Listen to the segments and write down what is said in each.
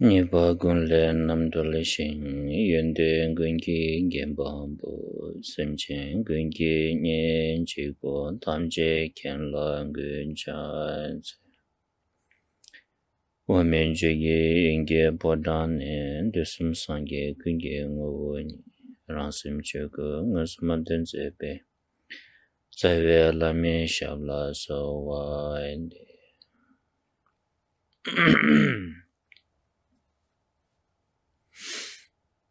Nipa gunle namduli shing yundi ngun ki genpaa mputsim ching ngun ki nyin chigwa tam chay kenla ngun chay chay.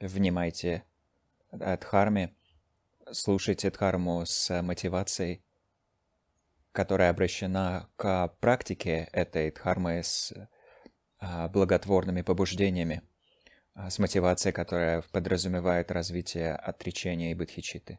внимайте Дхарме, слушайте Дхарму с мотивацией, которая обращена к практике этой Дхармы с а, благотворными побуждениями, а, с мотивацией, которая подразумевает развитие отречения и бодхичиты.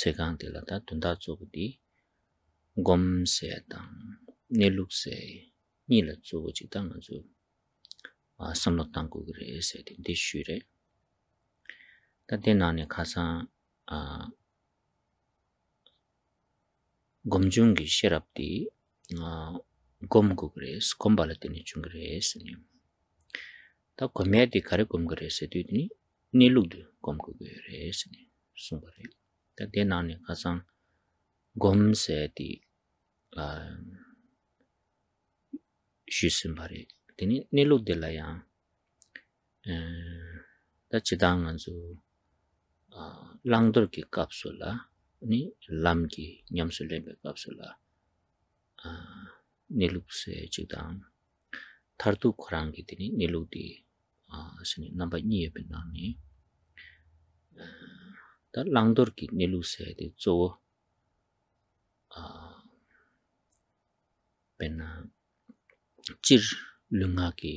sèkāng tīla 곰세담 네룩세 dā cu gu dī gom sèyatāṋ nē luk sèy nī la cu gu jitāṋ nā cu 곰고그레스니 tāṋ gom gom gom gom gom Tā tē nāni kāsāng gōm sē tī shūsīṃ pārī. Tē nī nī lūk tē lā yāng, tā chidā ngā zū lāṅdur kī kāpsu lā, nī lāṅ kī ñamsu lēmbi sē kī sē nī nāmbā nāni, Tā lāngdōr kī 아 sēdi tsō pēnā jir lūngā kī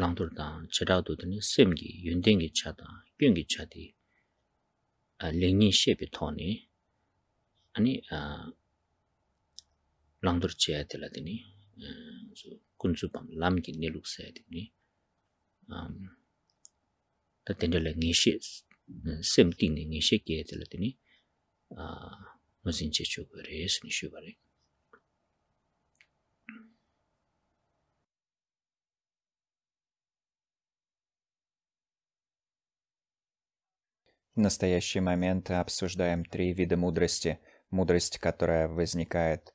lāngdōr tā chidādō tani sēm kī yuñdēng kī chādā, gyōng kī chādī lēngī shēpi tōni anī 음 chēyatī lā sem ting ni ngishe kiye tila tini masin che chogo reyes nishu bari. В настоящий момент обсуждаем три вида мудрости. Мудрость, которая возникает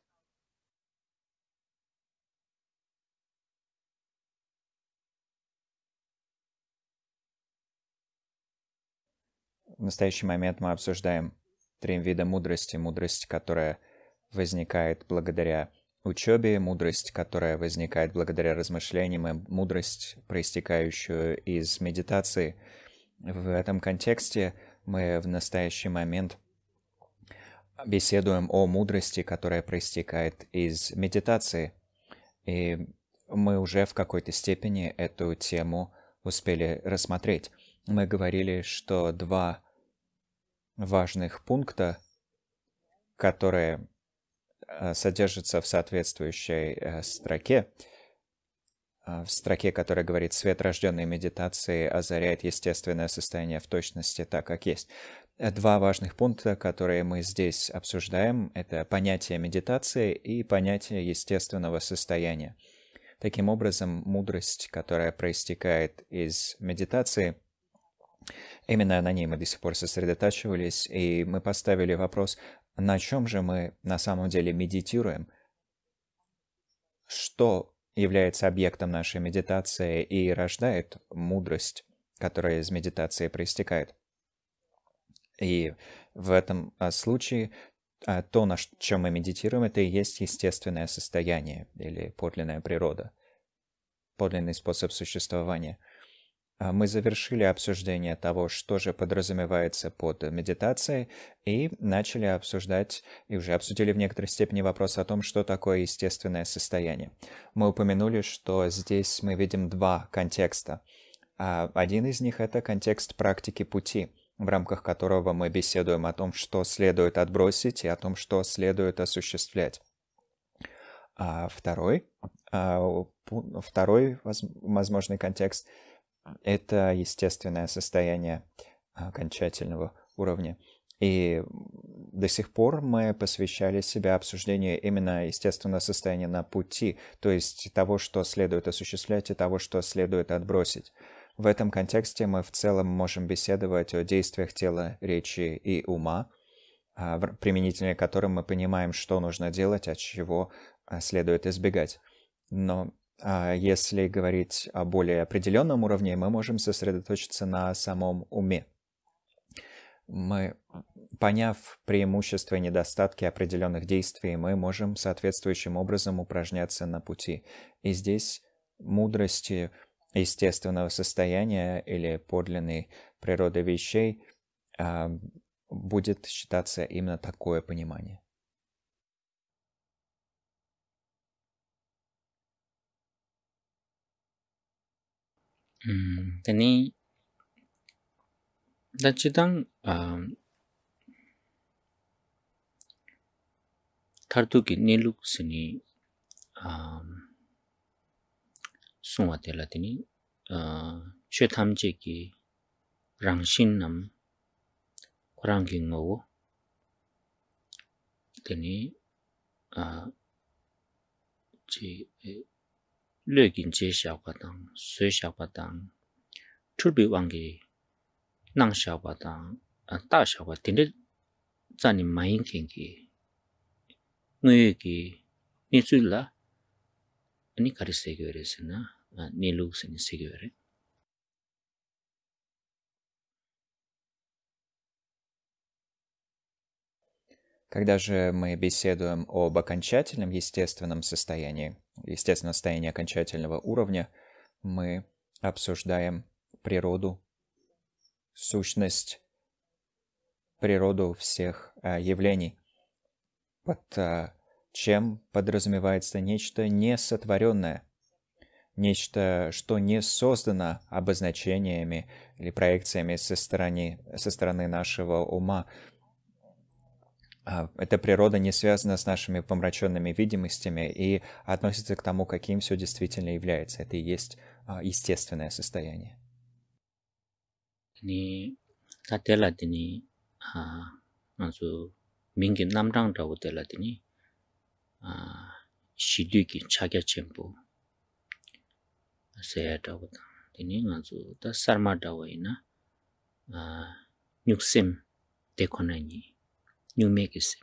В настоящий момент мы обсуждаем три вида мудрости. Мудрость, которая возникает благодаря учебе, мудрость, которая возникает благодаря размышлениям, и мудрость, проистекающую из медитации. В этом контексте мы в настоящий момент беседуем о мудрости, которая проистекает из медитации. И мы уже в какой-то степени эту тему успели рассмотреть. Мы говорили, что два важных пункта, которые э, содержатся в соответствующей э, строке. Э, в строке, которая говорит «Свет, рожденной медитации озаряет естественное состояние в точности так, как есть». Два важных пункта, которые мы здесь обсуждаем, это понятие медитации и понятие естественного состояния. Таким образом, мудрость, которая проистекает из медитации – Именно на ней мы до сих пор сосредотачивались, и мы поставили вопрос, на чем же мы на самом деле медитируем, что является объектом нашей медитации и рождает мудрость, которая из медитации проистекает. И в этом а, случае а, то, на чем мы медитируем, это и есть естественное состояние или подлинная природа, подлинный способ существования – а мы завершили обсуждение того, что же подразумевается под медитацией, и начали обсуждать, и уже обсудили в некоторой степени вопрос о том, что такое естественное состояние. Мы упомянули, что здесь мы видим два контекста. А один из них — это контекст практики пути, в рамках которого мы беседуем о том, что следует отбросить и о том, что следует осуществлять. А второй, а, второй возможный контекст — это естественное состояние окончательного уровня. И до сих пор мы посвящали себя обсуждению именно естественного состояния на пути, то есть того, что следует осуществлять и того, что следует отбросить. В этом контексте мы в целом можем беседовать о действиях тела, речи и ума, а, применительно к которым мы понимаем, что нужно делать, от чего а, следует избегать. Но а если говорить о более определенном уровне, мы можем сосредоточиться на самом уме. Мы, поняв преимущества и недостатки определенных действий, мы можем соответствующим образом упражняться на пути. И здесь мудрости естественного состояния или подлинной природы вещей а, будет считаться именно такое понимание. 음. 괜히 나치당 아. 카르투기 닐룩스니 아. 숭아텔아티니 아. 쳇함제기 랑신남. 코랑긴고. 괜히 아. lökin che xiao ba dang, sui xiao ba dang, chulbi wangi nang xiao ba dang, da xiao ba zani ki ni ni kari se ni se ni Когда же мы беседуем об окончательном естественном состоянии, естественном состоянии окончательного уровня, мы обсуждаем природу, сущность, природу всех а, явлений. Под а, чем подразумевается нечто несотворенное, нечто, что не создано обозначениями или проекциями со стороны, со стороны нашего ума, а, эта природа не связана с нашими помраченными видимостями и относится к тому, каким все действительно является. Это и есть а, естественное состояние. 你他得了的你啊，那就民间南昌找我得了的你啊，西对给差价全部，谁找我的？的你那就他三马找我呢啊，六星得可能你。nyume kisi.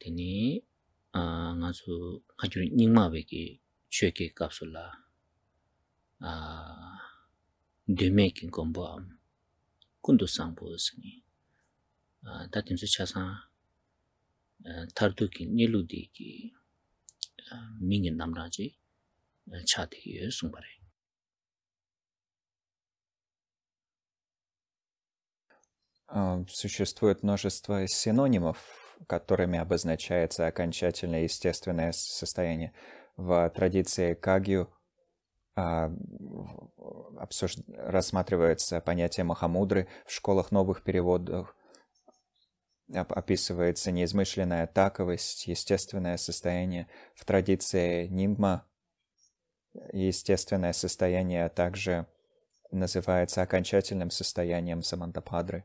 Tini nga su khachuri nyingma weki chweke kapsula dume kin kombo am kundu sangpo isini. Tatim su chasa tardu ki namraji chati Э, существует множество синонимов, которыми обозначается окончательное естественное состояние. В традиции кагью а, обсуж... рассматривается понятие махамудры, в школах новых переводов описывается неизмышленная таковость, естественное состояние. В традиции нимма естественное состояние также называется окончательным состоянием самантападры.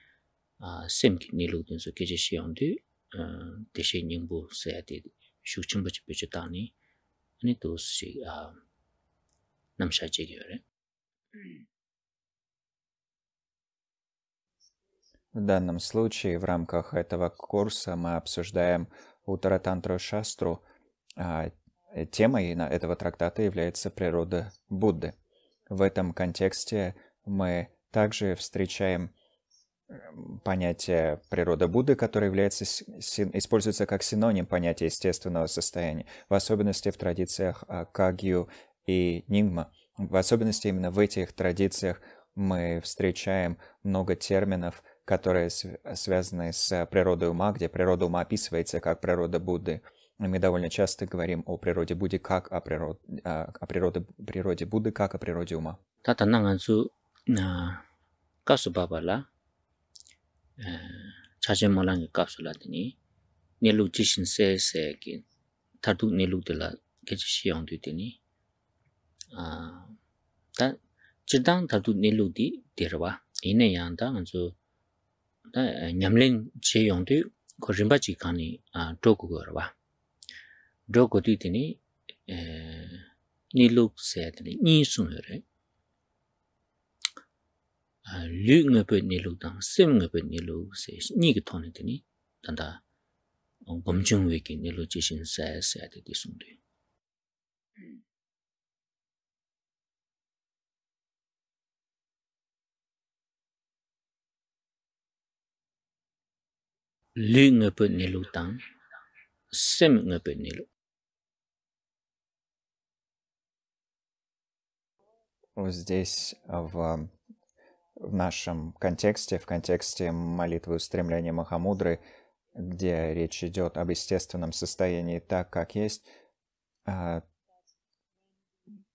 semki nilu dinso keche shiyangdi deshe nyingbu sayadi shukchimbachi peche tani ani dos shi namsha chegi yore. В данном случае в рамках этого курса мы обсуждаем Утаратантру Шастру. А, темой этого трактата является природа Будды. В этом контексте мы также встречаем понятие природа Будды, которое является, используется как синоним понятия естественного состояния, в особенности в традициях а, Кагью и Нингма. В особенности именно в этих традициях мы встречаем много терминов, которые связаны с природой ума, где природа ума описывается как природа Будды. Мы довольно часто говорим о природе Будды как о, природ... А, о природе... природе Будды, как о природе ума. Тата Нанганзу а, Касубабала chaje malang kap su la dini ne lu ji shin se se ki thar du ne lu de la ge ji shi yong du dini a ta ji dang thar du ne lu di de do do se lu ngöpö nilu dang sim ngöpö nilu se ni ge tone de ni dan da gom nilu lu nilu dang sim nilu was this of um в нашем контексте, в контексте молитвы устремления Махамудры, где речь идет об естественном состоянии так, как есть, а,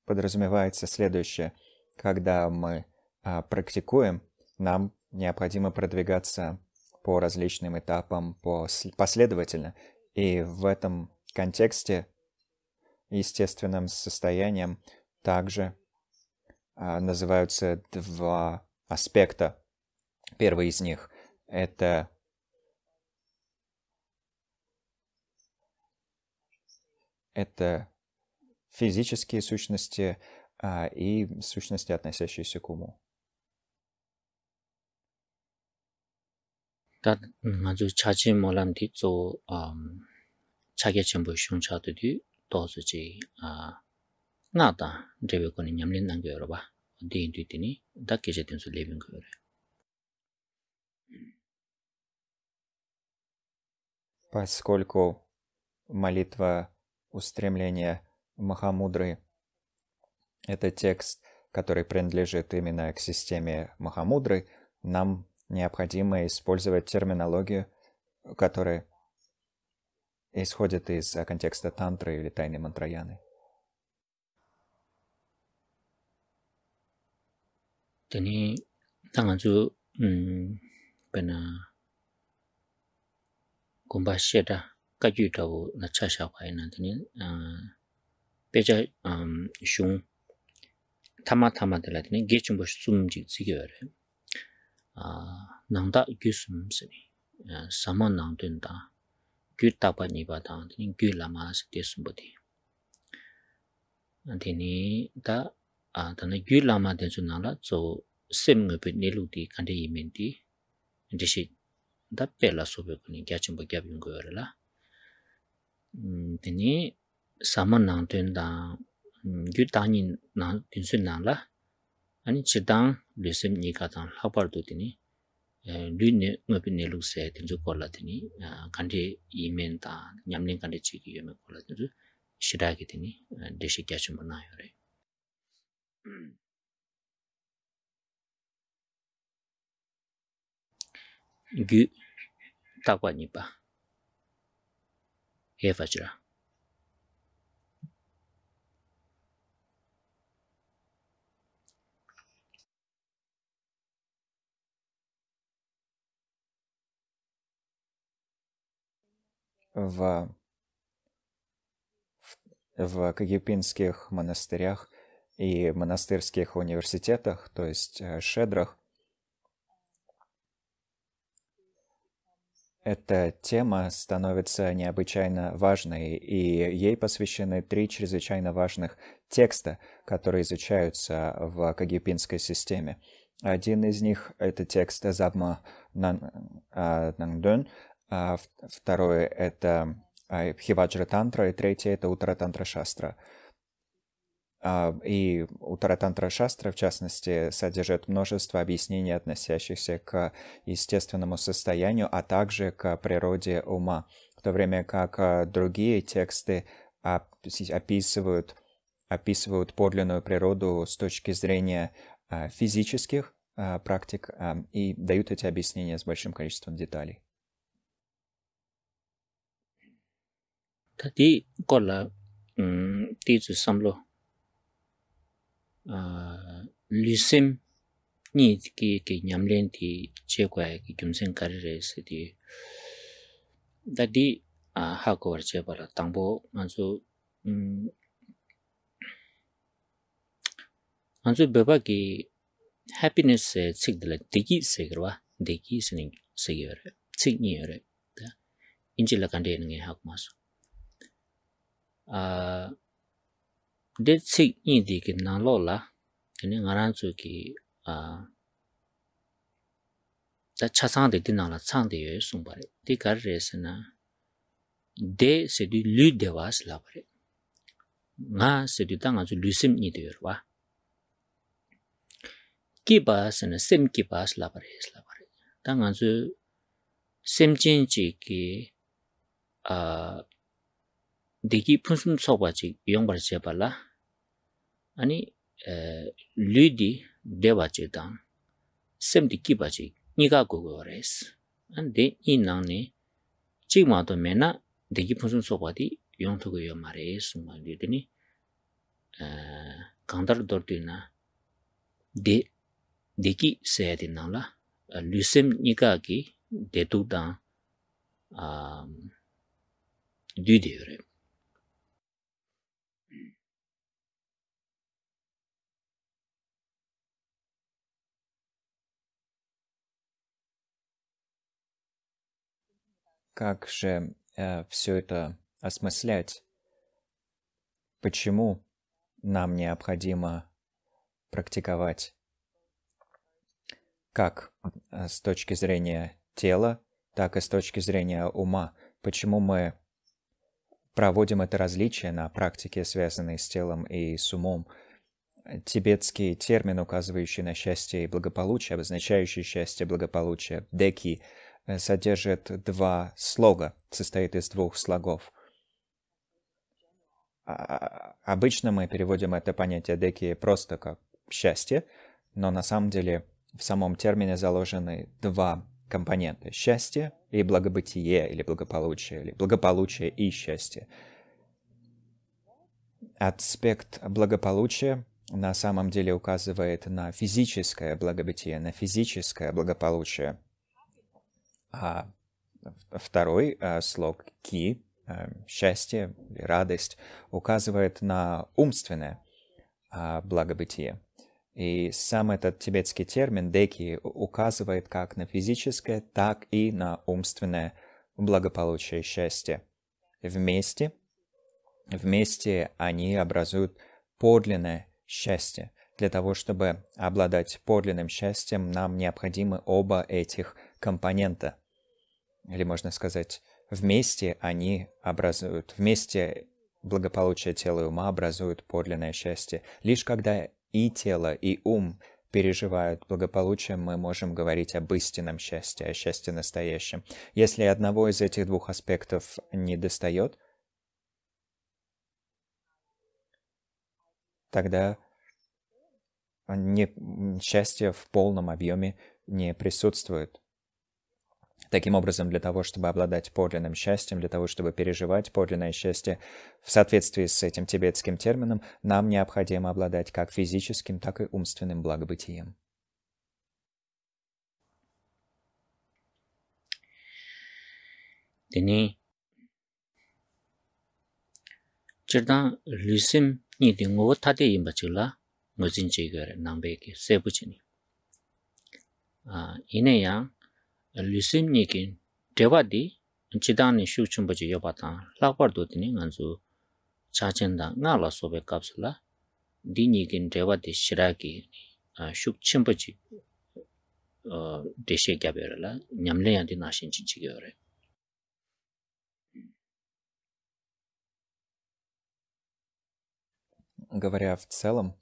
подразумевается следующее. Когда мы а, практикуем, нам необходимо продвигаться по различным этапам последовательно. И в этом контексте естественным состоянием также а, называются два аспекта. Первый из них – это это физические сущности а, и сущности, относящиеся к уму. Тат ngāzu chāchī mōlam tī tsō chākya chēmbō shiong chātu tī tōsu chī ngā tā rīwē kōni ñamlin nāngyō yorwa değindiğini da geceden söyleyeyim göre. Поскольку молитва устремления Махамудры – это текст, который принадлежит именно к системе Махамудры, нам необходимо использовать терминологию, которая исходит из контекста тантры или тайны мантраяны. tini nangzu um mm, gana gumba she da ka jyu da wo na cha xia wai nan dini a ah, pe tama tama tala la dini ge chin bo shu sun ji zi ge ba re a ah, nang da 250 ni ah, samon nang dun da gu da ba tanda gyu lama tenzu nala zo sem ngubi nilu di kante imen di dixi da pe la sobe kuni gya chenpo gyab yungu yore la tani sama nang tun da gyu tangi nang tenzu nala ani chidang lu sem nika tang lakbar do tani lu ngubi nilu se tenzu kante nyamling kante chigi shiragi 규 딱와니바 예바지라 в, в кагипинских монастырях и монастырских университетах, то есть э, шедрах. Эта тема становится необычайно важной, и ей посвящены три чрезвычайно важных текста, которые изучаются в кагипинской системе. Один из них — это текст Забма а, Нангдун, а второй — это а, Хиваджра Тантра, и третий — это Утра Тантра Шастра. А, и Утаратантра Шастра, в частности, содержит множество объяснений, относящихся к естественному состоянию, а также к природе ума, в то время как а, другие тексты описывают, описывают подлинную природу с точки зрения а, физических практик и дают эти объяснения с большим количеством деталей. Тогда, кола, ты же сам ло. lusim ni ki ki nyamlen ti che kwa ki kyumsen kar re se di da di ha ko war che bala tangbo manzu manzu beba ki happiness se ni re ma dē tsik nyi dī kī nā lō lā, kīni ngā rāng tsū kī dā chā sāng dī dī nā lā tsāng dī yō yō sūng bārī, dī kār rē nyi 아니 리디 데바제단 셈디 키바지 니가 고고레스 안데 이낭네 지마도 메나 데기 무슨 소바디 용토고 요 말레스 말리더니 아 강다르 돌디나 데 데기 세야디나라 루셈 니가기 데두다 아 디디레 Как же э, все это осмыслять? Почему нам необходимо практиковать? Как э, с точки зрения тела, так и с точки зрения ума. Почему мы проводим это различие на практике, связанной с телом и с умом? Тибетский термин, указывающий на счастье и благополучие, обозначающий счастье и благополучие, деки – Э, содержит два слога, состоит из двух слогов. А, обычно мы переводим это понятие деки просто как счастье, но на самом деле в самом термине заложены два компонента – счастье и благобытие, или благополучие, или благополучие и счастье. Аспект благополучия на самом деле указывает на физическое благобытие, на физическое благополучие – а второй а, слог ки, а, счастье, радость, указывает на умственное а, благобытие. И сам этот тибетский термин деки указывает как на физическое, так и на умственное благополучие и счастье. Вместе, вместе они образуют подлинное счастье. Для того, чтобы обладать подлинным счастьем, нам необходимы оба этих компонента – или можно сказать, вместе они образуют, вместе благополучие тела и ума образуют подлинное счастье. Лишь когда и тело, и ум переживают благополучие, мы можем говорить об истинном счастье, о счастье настоящем. Если одного из этих двух аспектов не достает, тогда не, счастье в полном объеме не присутствует. Таким образом, для того, чтобы обладать подлинным счастьем, для того, чтобы переживать подлинное счастье, в соответствии с этим тибетским термином, нам необходимо обладать как физическим, так и умственным благобытием. Дени Чирдан лисим ниди nguwa tate yinba chigla ngozin chigar nangbe ki sebu lusim nikin dewa di chidang ni shuk chumbo chi yoba tang lakbar do dini nganzu la la di Говоря в целом,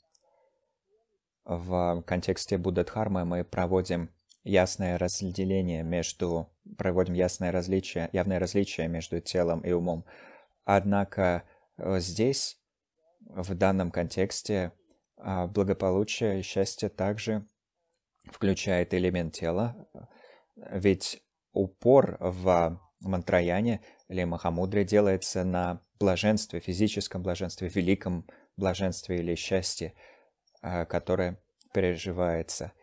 в контексте Буддхармы мы проводим ясное разделение между, проводим ясное различие, явное различие между телом и умом. Однако э, здесь, в данном контексте, а, благополучие и счастье также включает элемент тела, ведь упор в мантраяне или махамудре делается на блаженстве, физическом блаженстве, великом блаженстве или счастье, э, которое переживается –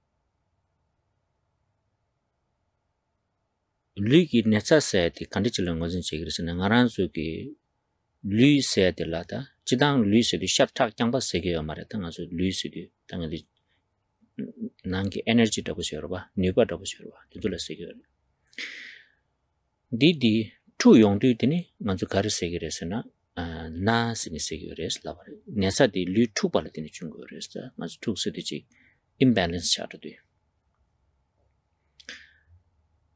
lui ki necha saya di kanti chila na ngaran su ki lui saya di chidang lui saya shab thak kyangpa saya kiyo nga su lui saya di di nang energy dhapu siyo nyupa di di tu di lui tu pala tu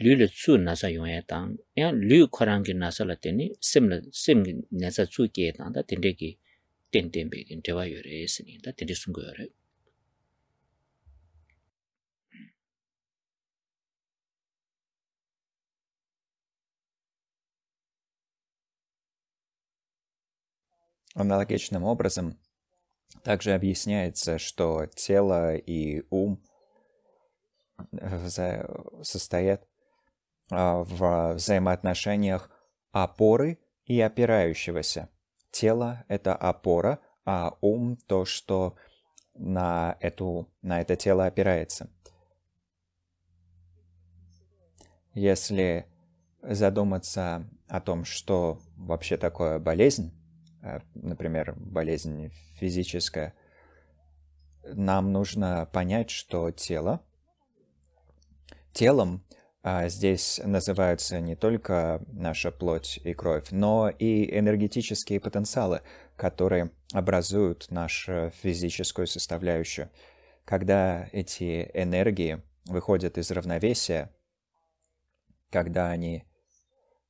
lū lā tsū nāsā yuwa tāng, yā lū khurāng kī nāsā lā tēne sim lā sim kī nāsā tsū kī tāng, tā tēndē kī tēn tēn bē kī tēwā yuwa rē sī nī, tā tēndē sūng kī yuwa rē. Аналогичным образом также объясняется, что тело и ум состоят а, в взаимоотношениях опоры и опирающегося. Тело – это опора, а ум – то, что на, эту, на это тело опирается. Если задуматься о том, что вообще такое болезнь, э, например, болезнь физическая, нам нужно понять, что тело, телом – а здесь называются не только наша плоть и кровь, но и энергетические потенциалы, которые образуют нашу физическую составляющую. Когда эти энергии выходят из равновесия, когда они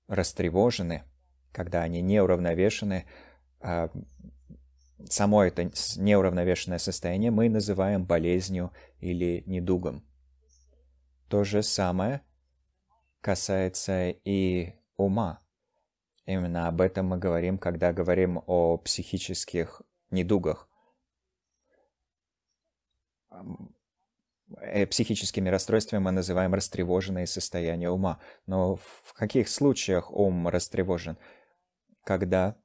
растревожены, когда они неуравновешены, а, само это неуравновешенное состояние мы называем болезнью или недугом. То же самое – касается и ума. Именно об этом мы говорим, когда говорим о психических недугах, эм, э, психическими расстройствами мы называем растревоженные состояния ума. Но в каких случаях ум растревожен? Когда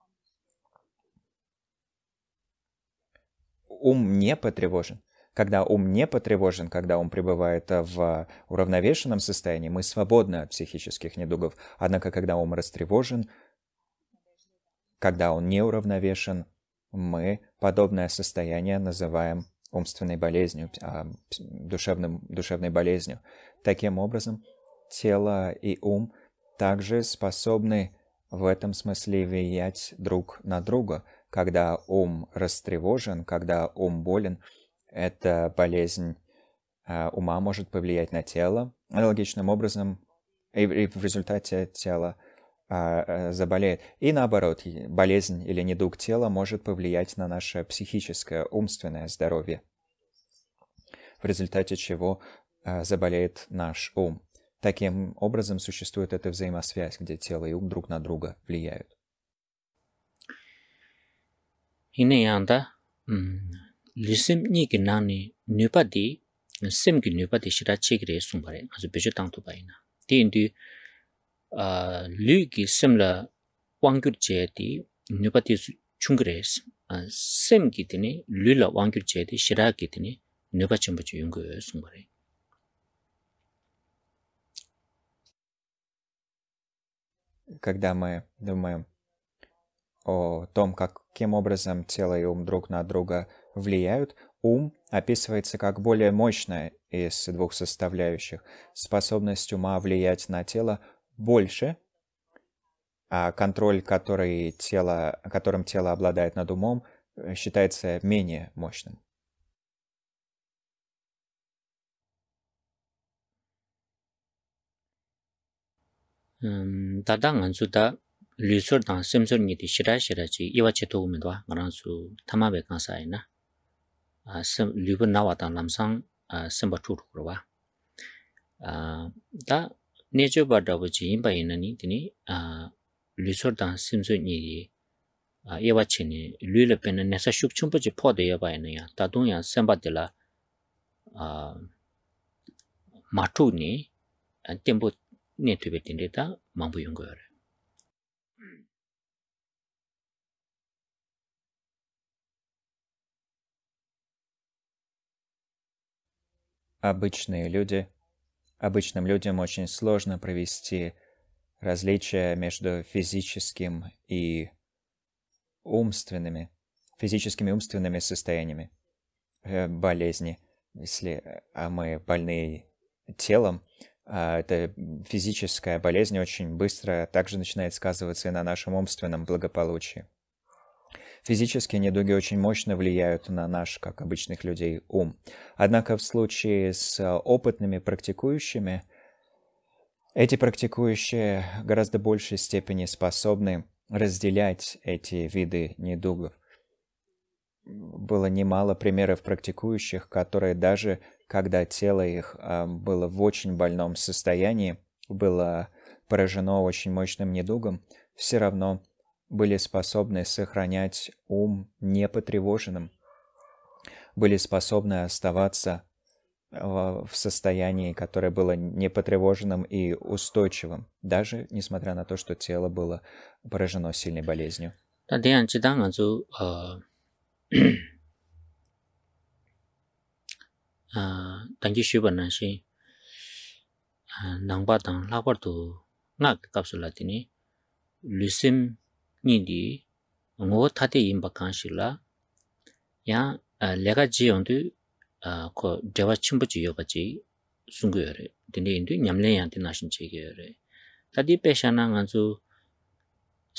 ум не потревожен. Когда ум не потревожен, когда ум пребывает э, в уравновешенном состоянии, мы свободны от психических недугов. Однако, когда ум растревожен, когда он не уравновешен, мы подобное состояние называем умственной болезнью, а, душевным, душевной болезнью. Таким образом, тело и ум также способны в этом смысле влиять друг на друга. Когда ум растревожен, когда ум болен – эта болезнь э, ума может повлиять на тело. Аналогичным образом и, и в результате тело а, э, заболеет. И наоборот, болезнь или недуг тела может повлиять на наше психическое, умственное здоровье, в результате чего э, заболеет наш ум. Таким образом существует эта взаимосвязь, где тело и ум друг на друга влияют. иные анда lisim ni ki nani nupa di sim ki nupa di shira chik re sung pare azu becho tangto bayi na di indi lu ki sim la wangyur che di nupa di chung re sim ki dini lu la wangyur che di shira ki dini nupa chenpa chu yung go sung pare Когда мы думаем о том, как, каким образом тело и ум друг на друга влияют, ум описывается как более мощная из двух составляющих. Способность ума влиять на тело больше, а контроль, который тело, которым тело обладает над умом, считается менее мощным. Tata nganzu ta lisor tang semsor niti shira shira chi iwa cheto umedwa ngaransu tamabe kansaayi na. lupa nawa tang lamsang samba chuk kruwa. Da nechyo pa dhawa chi yinpa yinna ni tini обычные люди. Обычным людям очень сложно провести различия между физическим и умственными, физическими и умственными состояниями э, болезни. Если э, а мы больны телом, а эта физическая болезнь очень быстро также начинает сказываться и на нашем умственном благополучии. Физические недуги очень мощно влияют на наш, как обычных людей, ум. Однако в случае с а, опытными практикующими, эти практикующие в гораздо большей степени способны разделять эти виды недугов. Было немало примеров практикующих, которые даже когда тело их а, было в очень больном состоянии, было поражено очень мощным недугом, все равно были способны сохранять ум непотревоженным, были способны оставаться э, в состоянии, которое было непотревоженным и устойчивым, даже несмотря на то, что тело было поражено сильной болезнью. 但点样知道嘛？就呃，呃，但就书本那些，呃，能把当拉巴都那个告诉了的呢，旅行。nindi ngo tate imba kanshi la yang lega jiyongdu ko dewa chimbuchi yobachi sungu yore dinde indu nyamlen yanti nashin chege yore tati pesha na nganzu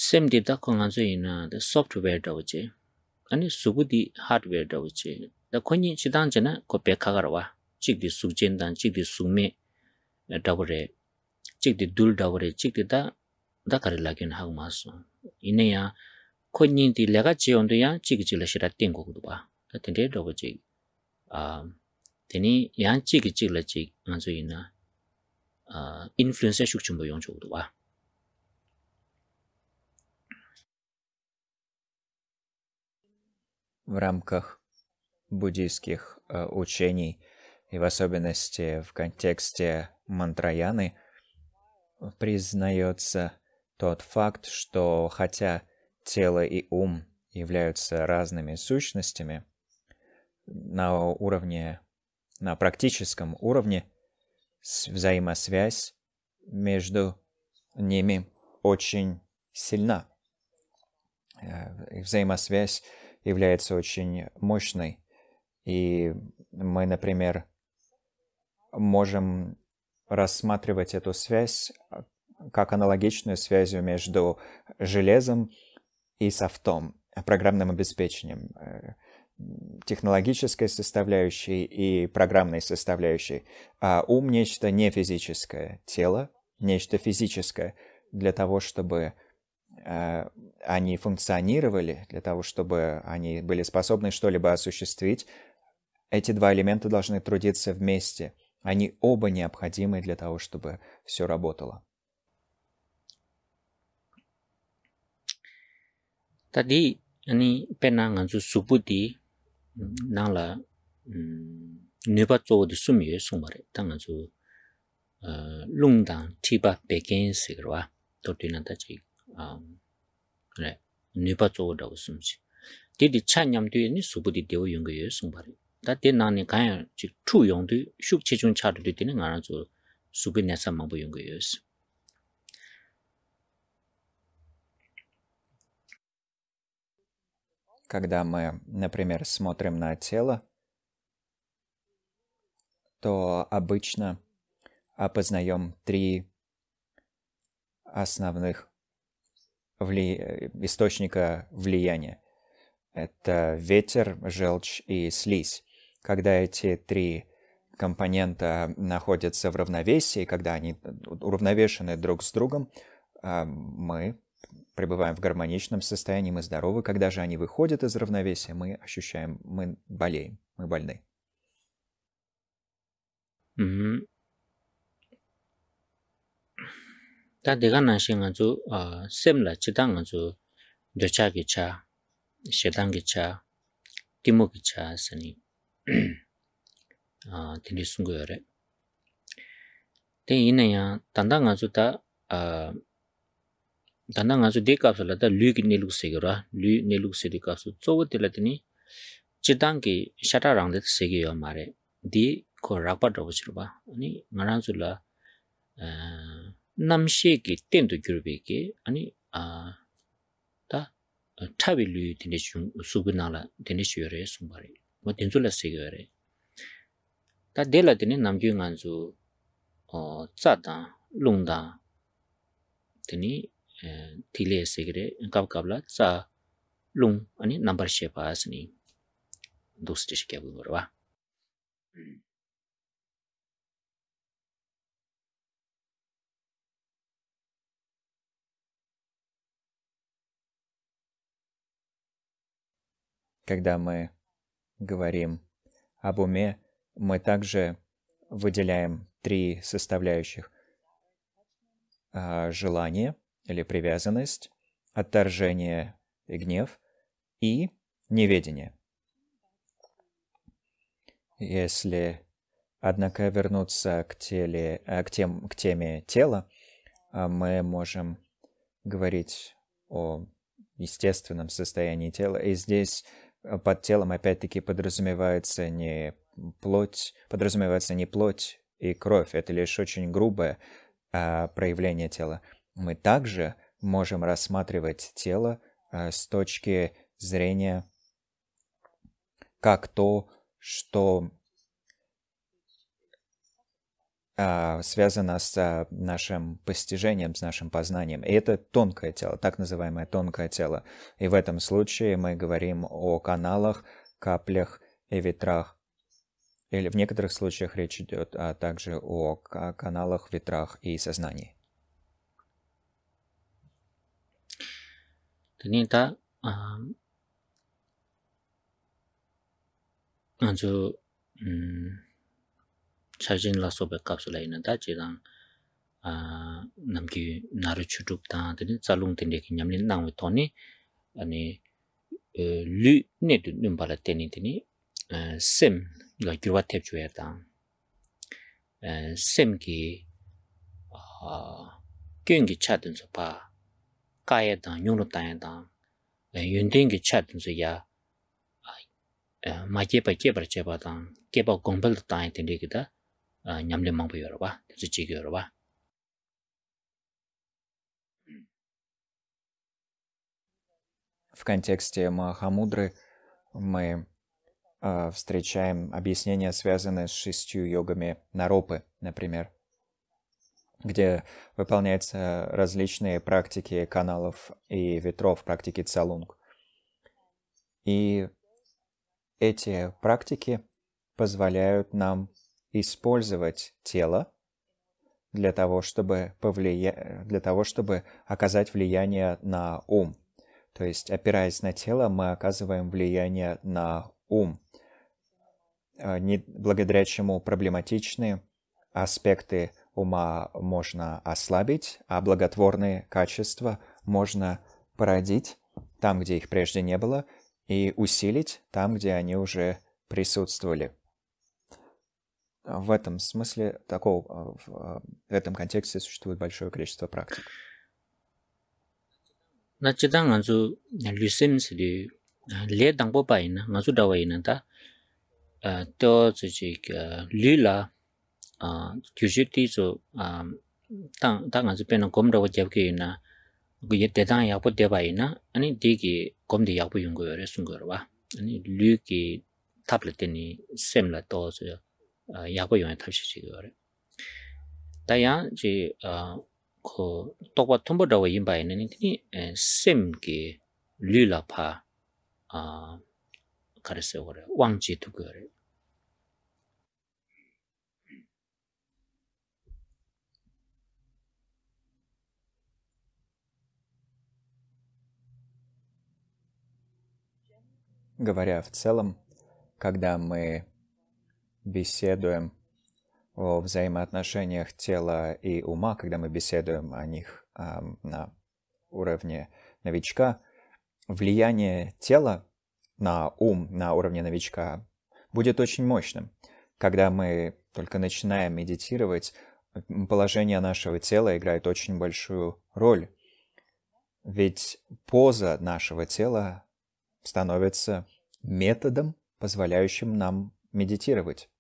sem dipda ko nganzu ina da software da wache ani sugu di hardware da wache da konyi chikdi chikdi chikdi dul chikdi 다카릴라긴 하고 마소 이내야 코닌디 내가 지원도야 지기질러시라 땡고도 봐 근데 로그지 아 되니 양 지기질러지 안저 있나 아 인플루언서 숙준부 용적도 봐 в рамках буддийских э, учений и в особенности в контексте мантраяны признается тот факт, что хотя тело и ум являются разными сущностями, на уровне, на практическом уровне взаимосвязь между ними очень сильна. Э, взаимосвязь является очень мощной. И мы, например, можем рассматривать эту связь как аналогичную связью между железом и софтом, программным обеспечением, э, технологической составляющей и программной составляющей. А ум — нечто не физическое, тело — нечто физическое для того, чтобы э, они функционировали, для того, чтобы они были способны что-либо осуществить, эти два элемента должны трудиться вместе. Они оба необходимы для того, чтобы все работало. tadi ani pena nga ju suputi nang la neba zo de sum ye sum ma re tang ju lung da tiba ba se ge wa to ti na ta ji ne neba zo da sum di chan yam de ni suputi de yo yong ge ye sum ba ta de na ni ka ji tu yong de shu chi chung cha de ti ne nga ra ju 수빈에서 먹고 용거였어. когда мы, например, смотрим на тело, то обычно опознаем три основных вли... источника влияния. Это ветер, желчь и слизь. Когда эти три компонента находятся в равновесии, когда они э, уравновешены друг с другом, а, мы пребываем в гармоничном состоянии, мы здоровы. Когда же они выходят из равновесия, мы ощущаем, мы болеем, мы больны. Mm-hmm. Tā dīgā nāngshī ngā zū sēm lā chidā ngā zū dōchā kī chā, shētāng kī chā, tīmū kī chā sāni tīndī sūngu yore. Tē inā yā tāndā ngā zū tā dāna ngā su dē kāpsu lā dā lū kī nē lūk sē kī rā, lū nē lūk sē dē kāpsu, tsō wā lā tī nī chidāng kī shatā rāng dē tī sē kī mā rē, kō rākpa ngā rā su lā kī kī bē kī, tā wī nē sū nā nē shū rē sū rē, lā sē kī rē. tīlē sīgirē kāp kāplā tsā lūng anī nāmbar shēpā āsnī dūsri shikya būgurwa. Когда мы говорим об уме, мы также выделяем три составляющих. Желание – или привязанность, отторжение и гнев, и неведение. Если, однако, вернуться к, теле, э, к, тем, к теме тела, а мы можем говорить о естественном состоянии тела. И здесь э, под телом опять-таки подразумевается не плоть, подразумевается не плоть и кровь. Это лишь очень грубое а, проявление тела. Мы также можем рассматривать тело э, с точки зрения как то, что а, связано с нашим постижением, с нашим познанием. И это тонкое тело, так называемое тонкое тело. И в этом случае мы говорим о каналах, каплях и ветрах. Или в некоторых случаях речь идет а также о каналах, ветрах и сознании. Tani ta anzu chajin mm, la sobe kapsula ina ta chi dang namki naru chudup ta tani tsalung tende ki nyamli nangwe toni ani lu netu nimbala teni tani sem la gyurwa tep chwe ta ki kyungi 까에 당 용로 땅에 당 윤댕기 차든지 야 마제바 제바 제바 당 제바 공벌도 땅에 된리기다 냠레 망보 여러 봐 그래서 지기 여러 봐 В контексте Махамудры мы э, встречаем объяснения, связанные с шестью йогами Наропы, например где выполняются различные практики каналов и ветров, практики Цалунг. И эти практики позволяют нам использовать тело для того, чтобы, повлия... для того, чтобы оказать влияние на ум. То есть, опираясь на тело, мы оказываем влияние на ум, а, не... благодаря чему проблематичные аспекты ума можно ослабить, а благотворные качества можно породить там, где их прежде не было, и усилить там, где они уже присутствовали. В этом смысле, такого, а, а, в этом контексте существует большое количество практик. na chidang nga zu lysim sili le dangpo pa ina nga kyushu ti su ta nga 잡게이나 pe na gom rawa 아니 yu na dedan yakpo deba yu na ani di ki gom di yakpo yungu yore sungu yorwa ani lu ki tabla teni sem la to su yakpo yungu yore ta tokwa yinba sem ki yore, yore говоря в целом, когда мы беседуем о взаимоотношениях тела и ума, когда мы беседуем о них э, на уровне новичка, влияние тела на ум на уровне новичка будет очень мощным. Когда мы только начинаем медитировать, положение нашего тела играет очень большую роль. Ведь поза нашего тела становится методом, позволяющим нам медитировать,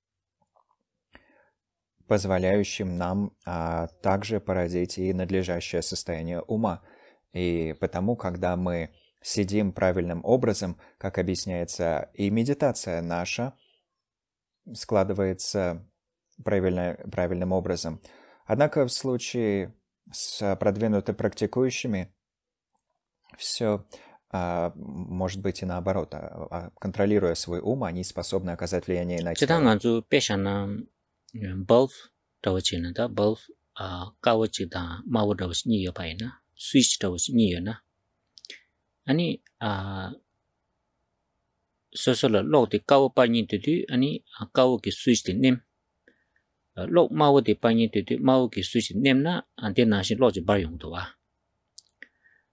позволяющим нам а, также породить и надлежащее состояние ума. И потому, когда мы сидим правильным образом, как объясняется, и медитация наша складывается правильно, правильным образом. Однако в случае с продвинутыми практикующими все может быть и наоборот, контролируя свой ум, они способны оказать влияние на человека. да, both kawchi da mawo da was ni yopai na switch da was ni yo na ani a so so la lo de kawo pa ni de ani a kawo ki switch de nem lo mawo de pa ni de mawo ki switch nem na an de na shi lo ji ba yong to wa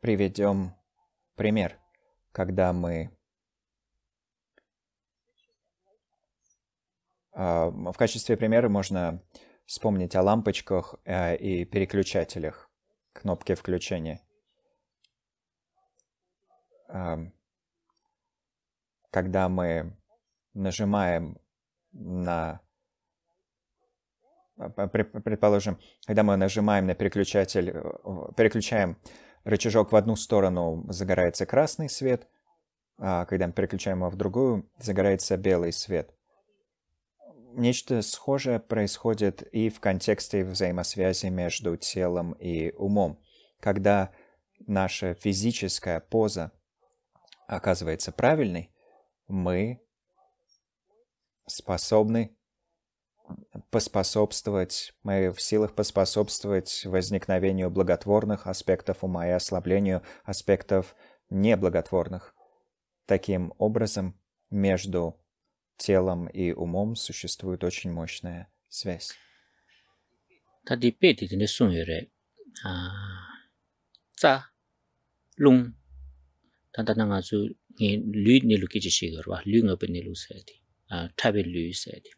приведем пример, когда мы а, в качестве примера можно вспомнить о лампочках э, и переключателях кнопки включения. А, когда мы нажимаем на а, предположим, когда мы нажимаем на переключатель, э, переключаем рычажок в одну сторону загорается красный свет, а когда мы переключаем его в другую, загорается белый свет. Нечто схожее происходит и в контексте взаимосвязи между телом и умом. Когда наша физическая поза оказывается правильной, мы способны поспособствовать, мы в силах поспособствовать возникновению благотворных аспектов ума и ослаблению аспектов неблаготворных. Таким образом, между телом и умом существует очень мощная связь. 他第八题的顺序嘞，啊，扎、龙，但他那个就你绿你路给这些个吧，绿我不你路塞的，啊，特别绿塞的。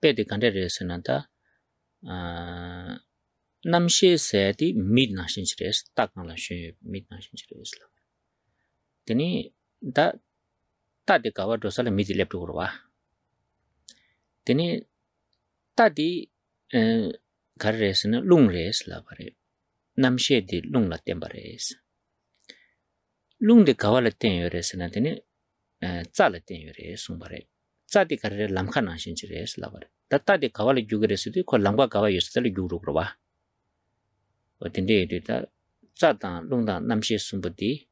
pe di kandere reese nanda namshe saya di mid na xinchi reese, la xinchi mid na xinchi reese dini ta di kawa dosa la midi lepti uruwa dini lung la di lung la lung di kawa la tenyo tsa la tenyo tsaadi karare lamkha nanshin chiray isi labar. Tataadi kawa la gyugare sudi, kwa lamkwa kawa yusitali gyugrukruwa. Wa dinde yu dita, tsaadan, lungdan, namshi sumbuti,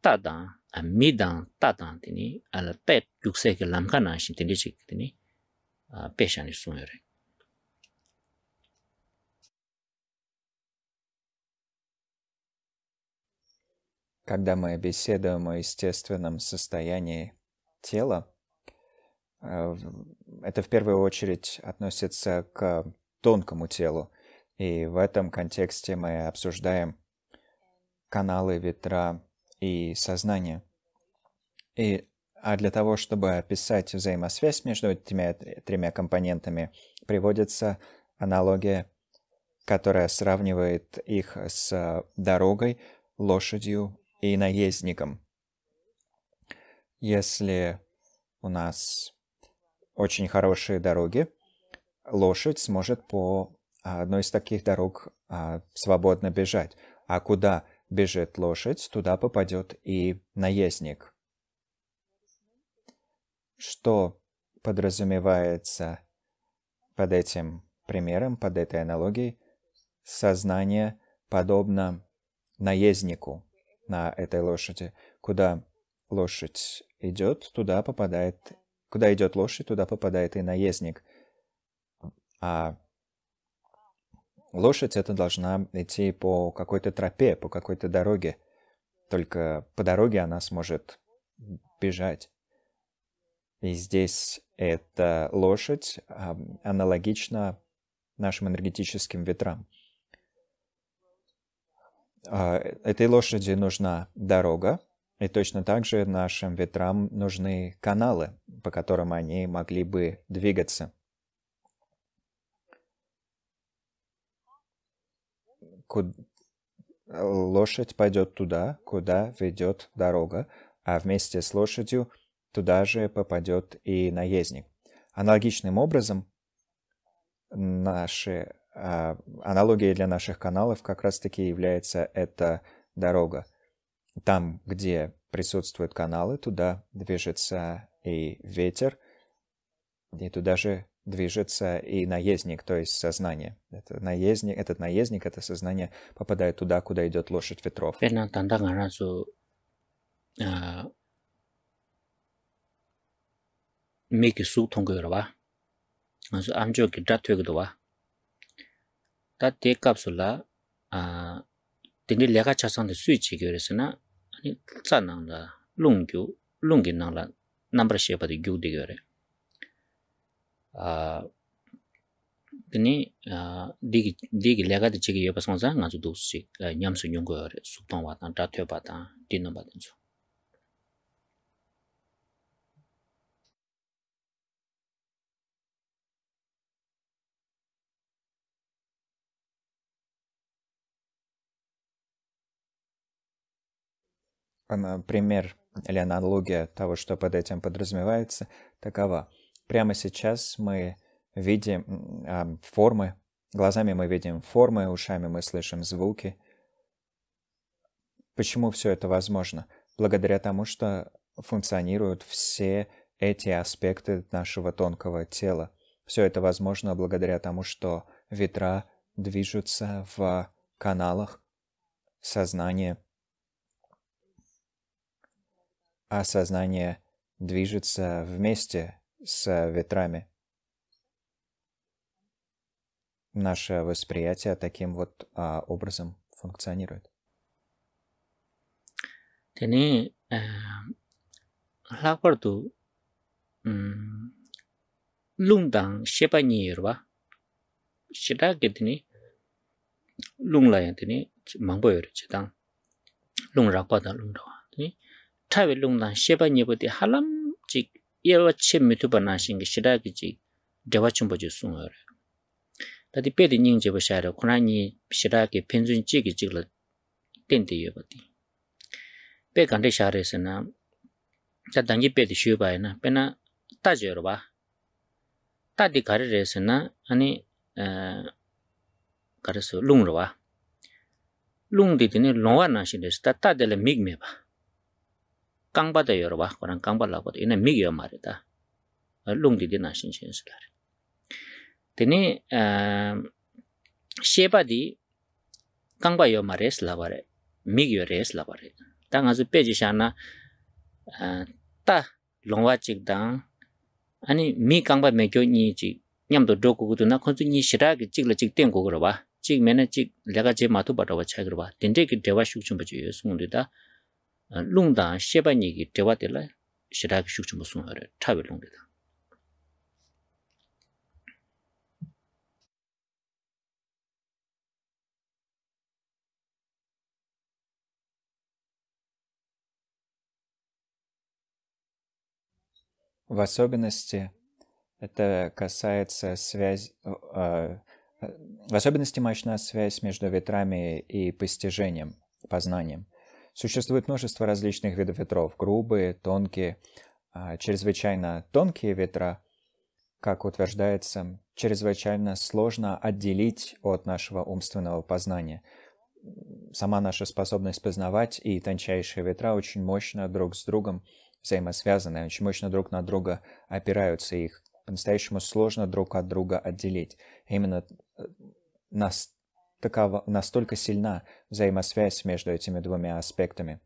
tataan, midan, tataan dini, ala tayat gyugsayaki lamkha nanshin dinde chik dini, peishani Когда мы беседуем о естественном состоянии тела, Э, это в первую очередь относится к тонкому телу. И в этом контексте мы обсуждаем каналы ветра и сознание. И, а для того, чтобы описать взаимосвязь между этими тремя компонентами, приводится аналогия, которая сравнивает их с дорогой, лошадью и наездником. Если у нас очень хорошие дороги, лошадь сможет по а, одной из таких дорог а, свободно бежать. А куда бежит лошадь, туда попадет и наездник. Что подразумевается под этим примером, под этой аналогией? Сознание подобно наезднику на этой лошади. Куда лошадь идет, туда попадает Куда идет лошадь, туда попадает и наездник. А лошадь это должна идти по какой-то тропе, по какой-то дороге. Только по дороге она сможет бежать. И здесь эта лошадь а, аналогична нашим энергетическим ветрам. А, этой лошади нужна дорога, и точно так же нашим ветрам нужны каналы, по которым они могли бы двигаться. Куд... Лошадь пойдет туда, куда ведет дорога, а вместе с лошадью туда же попадет и наездник. Аналогичным образом наши а, аналогией для наших каналов как раз-таки является эта дорога там, где присутствуют каналы, туда движется и ветер, и туда же движется и наездник, то есть сознание. Это наездник, этот наездник, это сознание попадает туда, куда идет лошадь ветров. Э, Мики су тонгойрова, амжо гидратвегдова. Та ཁྱི ཕྱད མམ གསི ཁྱི ཁྱི ཁྱི ཁྱི ཁྱི ཁྱི ཁྱི пример или аналогия того, что под этим подразумевается, такова. Прямо сейчас мы видим э, формы, глазами мы видим формы, ушами мы слышим звуки. Почему все это возможно? Благодаря тому, что функционируют все эти аспекты нашего тонкого тела. Все это возможно благодаря тому, что ветра движутся в каналах сознания, а сознание движется вместе с ветрами. Наше восприятие таким вот а, образом функционирует. ทีนี้ลักประตูลุงตังเชปานีหรือวะเชดาเกทีนี้ลุงอะไรทีนี้มังบ่อยหรือเชตังลุงรักปะตังลุงดาวทีนี้ 타베 룽단 셰바 니보디 할람 직 예와 쳔미투 바나싱 기 시다기 직 데와 쳔보 주숭어 다디 페디 닝제 보샤르 코나니 시다기 펜준 찌기 직을 된데 예바디 페 간데 페나 따제로 봐 따디 가르레스나 아니 에 가르스 룽로 봐 룽디디네 롱와나시데 스타타델레 믹메바 깡바 여러분 여러 봐. 그런 깡발라 이네 미기요 말이다. 룽디디 신신스다 되니 에 셰바디 깡바요 말에스 라바레. 미기요 레스 라바레. 땅 아주 빼지샤나 아따 롱와 아니 미 깡바 메교 냠도 도고고도 나 컨즈 시라기 찍을 찍된 거 그러 봐. 찍 내가 제 마토 받아 봐. 차 딘데기 데와 된데기 대화 숙좀 숨은데다. 룽다 셰바니기 데와데라 시락 슉슉 무슨 하래 차베 룽데다 В особенности это касается связь, э, а, в особенности мощная связь между ветрами и постижением, познанием. Существует множество различных видов ветров. Грубые, тонкие, а, чрезвычайно тонкие ветра, как утверждается, чрезвычайно сложно отделить от нашего умственного познания. Сама наша способность познавать и тончайшие ветра очень мощно друг с другом взаимосвязаны, очень мощно друг на друга опираются, их по-настоящему сложно друг от друга отделить. Именно э, нас такова, настолько сильна взаимосвязь между этими двумя аспектами.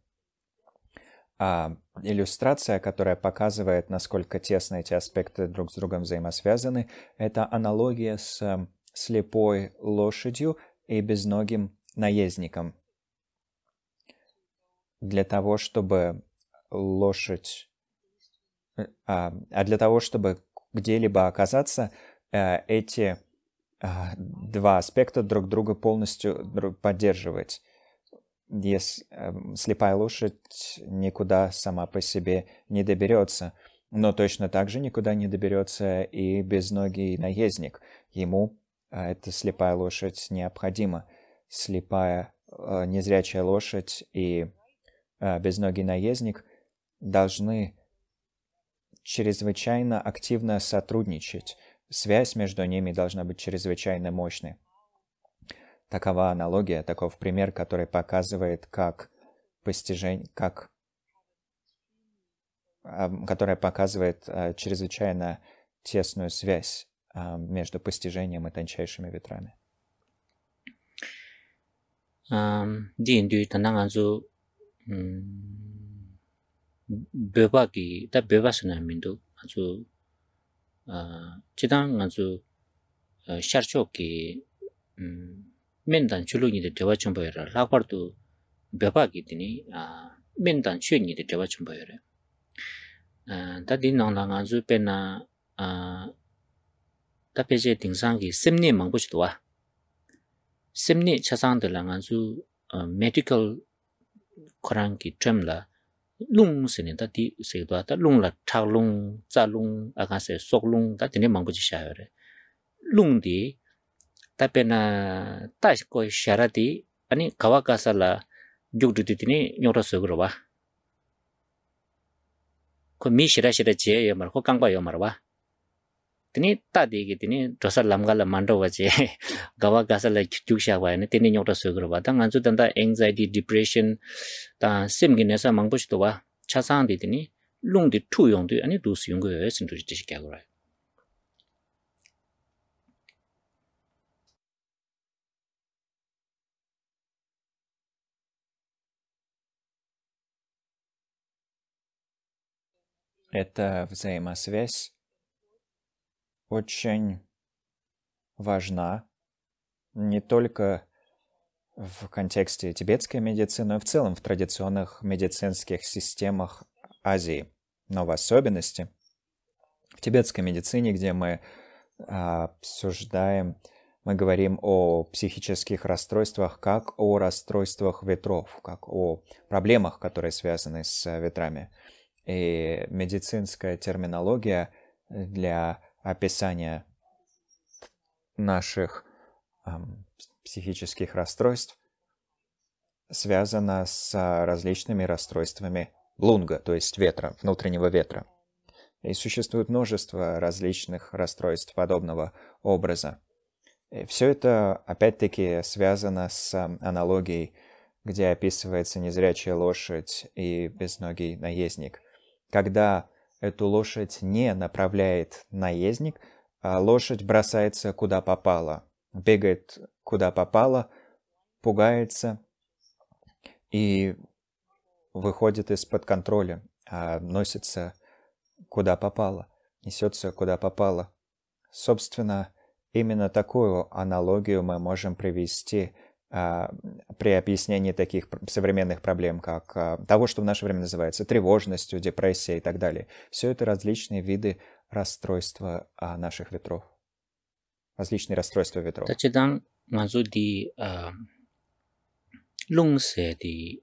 А иллюстрация, которая показывает, насколько тесно эти аспекты друг с другом взаимосвязаны, это аналогия с эм, слепой лошадью и безногим наездником. Для того, чтобы лошадь... Э, а, а для того, чтобы где-либо оказаться, э, эти а, два аспекта друг друга полностью поддерживать. Если эм, слепая лошадь никуда сама по себе не доберется, но точно так же никуда не доберется и безногий наездник. Ему а, эта слепая лошадь необходима. Слепая э, незрячая лошадь и а, безногий наездник должны чрезвычайно активно сотрудничать. Связь между ними должна быть чрезвычайно мощной. Такова аналогия, таков пример, который показывает, как постижение, как которая показывает чрезвычайно тесную связь между постижением и тончайшими ветрами. Дин дю танангазу бебаки, да бебасана chidang nga zu shar chok ki mendan chulu nyi de dewa chumbo yore lakwar tu beba ki dini mendan chue nyi de dewa chumbo yore ta di nang la nga ta pe simni mangbo chidwa simni medical nung sene ta di sik ta nung la thak nung, tsa nung, a kaan sok nung, ta tene mungkuchi di, ta pe na ta koi di, ani kawa kasa la nyugduti tene nyugda sokuro wa ku mii shirai shirai wa tini taa degi tini dhosa lamga la mando wache gawa gasa la kyukshaa waya na tini nyokta sugru wata nganzu tanda anxiety, depression taa simgi nasa mangpo shido wa chasaan di tini lung di tu yung tu ani dusi yung goyo yasin turi tishi kya Это взаимосвязь очень важна не только в контексте тибетской медицины, но а и в целом в традиционных медицинских системах Азии, но в особенности в тибетской медицине, где мы а, обсуждаем, мы говорим о психических расстройствах как о расстройствах ветров, как о проблемах, которые связаны с ветрами. И медицинская терминология для описание наших эм, психических расстройств связано с а, различными расстройствами лунга, то есть ветра, внутреннего ветра. И существует множество различных расстройств подобного образа. И все это, опять-таки, связано с аналогией, где описывается незрячая лошадь и безногий наездник. Когда Эту лошадь не направляет наездник, а лошадь бросается куда попало, бегает куда попало, пугается и выходит из-под контроля, а носится куда попало, несется куда попало. Собственно, именно такую аналогию мы можем привести а, при объяснении таких современных проблем, как а, того, что в наше время называется тревожностью, депрессией и так далее. Все это различные виды расстройства а, наших ветров. Различные расстройства ветров. 我做啲誒窿蛇啲誒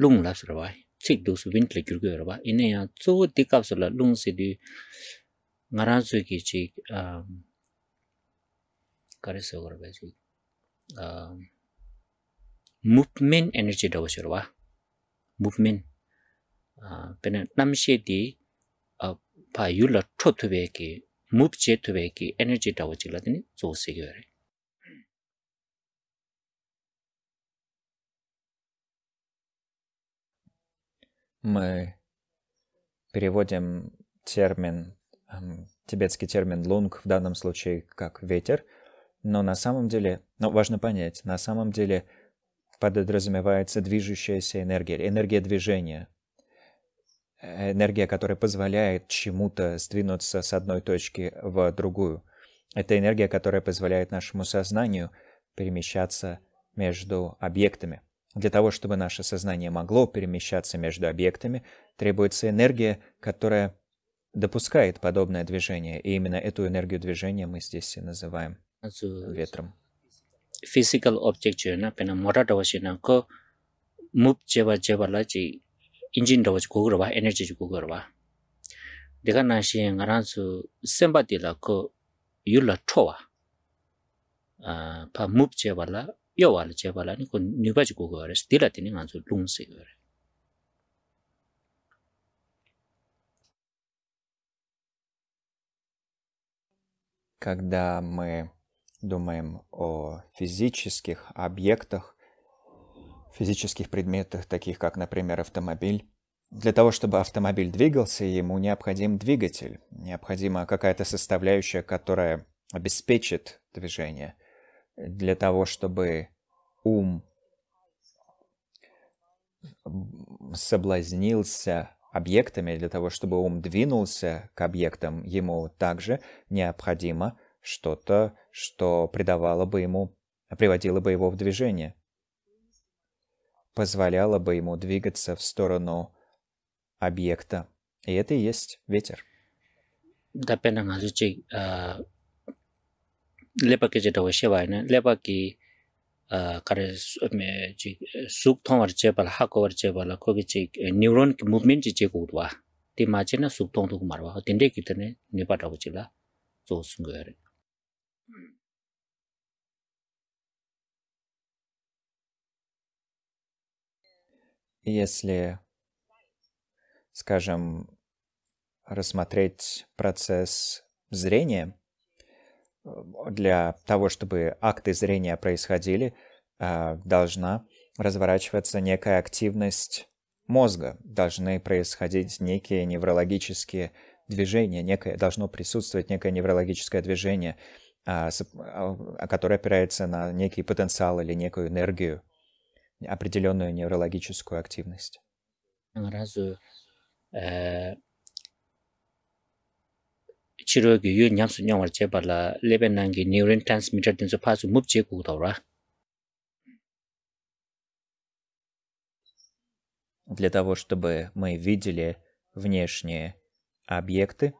窿啦，係咪？即係到時 winter 叫佢係咪？因為啊，做啲夾實啦，窿蛇啲我諗最緊要誒，嗰啲嘢我諗最緊要。movement energy daw movement ah, pena ah, move che energy daw мы переводим термин, тибетский термин лунг в данном случае как ветер – но на самом деле, но ну, важно понять, на самом деле подразумевается движущаяся энергия, энергия движения, э, энергия, которая позволяет чему-то сдвинуться с одной точки в другую. Это энергия, которая позволяет нашему сознанию перемещаться между объектами. Для того, чтобы наше сознание могло перемещаться между объектами, требуется энергия, которая допускает подобное движение, и именно эту энергию движения мы здесь и называем ветром physical object chhe na pena mota ta wasi na ko mup che ba che ba la chi engine ta wasi gogor ba energy chi gogor ba de ga na shi nga ran su semba ti la ko yu la tho nga su когда мы думаем о физических объектах, физических предметах, таких как, например, автомобиль. Для того, чтобы автомобиль двигался, ему необходим двигатель, необходима какая-то составляющая, которая обеспечит движение. Для того, чтобы ум соблазнился объектами, для того, чтобы ум двинулся к объектам, ему также необходимо что-то, что придавало бы ему, приводило бы его в движение, позволяло бы ему двигаться в сторону объекта. И это и есть ветер. lepa ki chidawa shewa ina, lepa ki kare suk thong war cheba la, hako war cheba la, kogi chik neuron ki movement chi chik udwa, di ma chi na suk thong thuk marwa, dinde ki tane nipa dhawa chila, zo sungo yore. Если, скажем, рассмотреть процесс зрения, э, для того, чтобы акты зрения происходили, э, должна разворачиваться некая активность мозга, должны происходить некие неврологические движения, некое, должно присутствовать некое неврологическое движение – а, а, а, который опирается на некий потенциал или некую энергию, определенную неврологическую активность. Разу chiro gi yu nyam su nyong war che ba la leben для того, чтобы мы видели внешние объекты,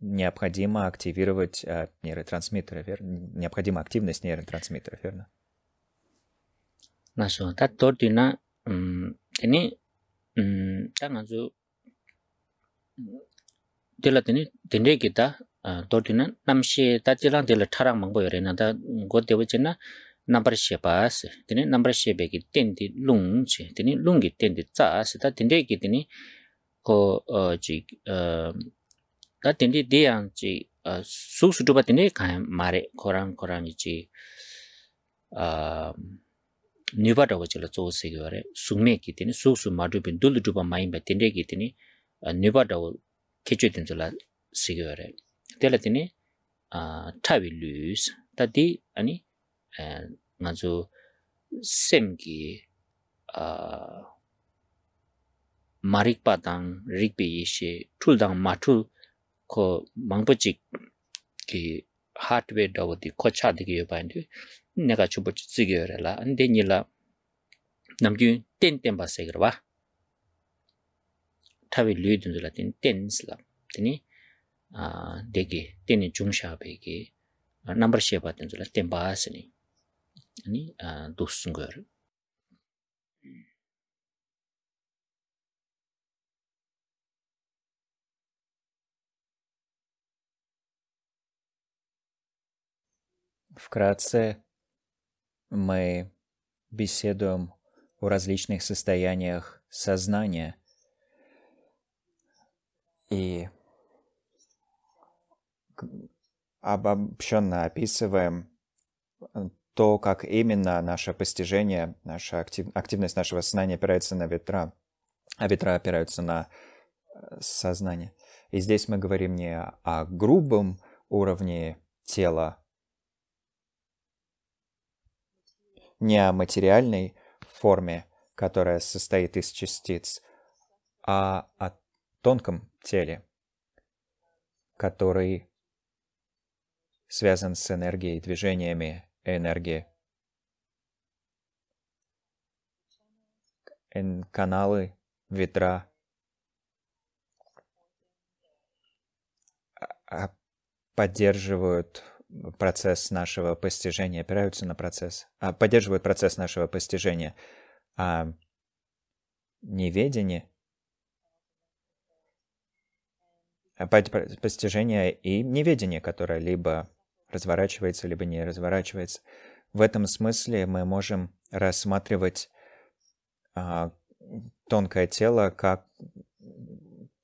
необходимо активировать э, нейротрансмиттеры, верно? Необходима активность нейротрансмиттеров, верно? Masuk. Tak tor dina ini tak naju dila dini dinde kita tor dina namshi tak jilang dila tarang mangbo yore na ta go dewa jina number shepa ase dini number shebe ki tendi lung che dini lung ki tendi tsa ase ta dinde ki dini ko ji 다 딘디 디양지 수수두바 카이 마레 코랑 코랑이지 아 니바다 거절 조세 수수 마두빈 둘두바 마임베 딘디 기티니 니바다 케체 텔라티니 아 타비 루스 아니 나조 셈기 아 마릭바당 릭베이시 툴당 마툴 ko mangpo chik ki hardware dawa di 내가 cha digi yo bayan di nega chubo chik tsigi yo re 테니 an de nyi la nam kyun ten ten ba segir ten nambar ten Вкратце, мы беседуем о различных состояниях сознания и обобщенно описываем э, то, как именно наше постижение, наша актив... активность нашего сознания опирается на ветра, а ветра опираются на э, сознание. И здесь мы говорим не о грубом уровне тела, не о материальной форме, которая состоит из частиц, а о тонком теле, который связан с энергией, движениями энергии. Каналы, ветра, а, а, поддерживают процесс нашего постижения, опираются на процесс, а, поддерживают процесс нашего постижения, а неведение, а постижение и неведение, которое либо разворачивается, либо не разворачивается. В этом смысле мы можем рассматривать а, тонкое тело как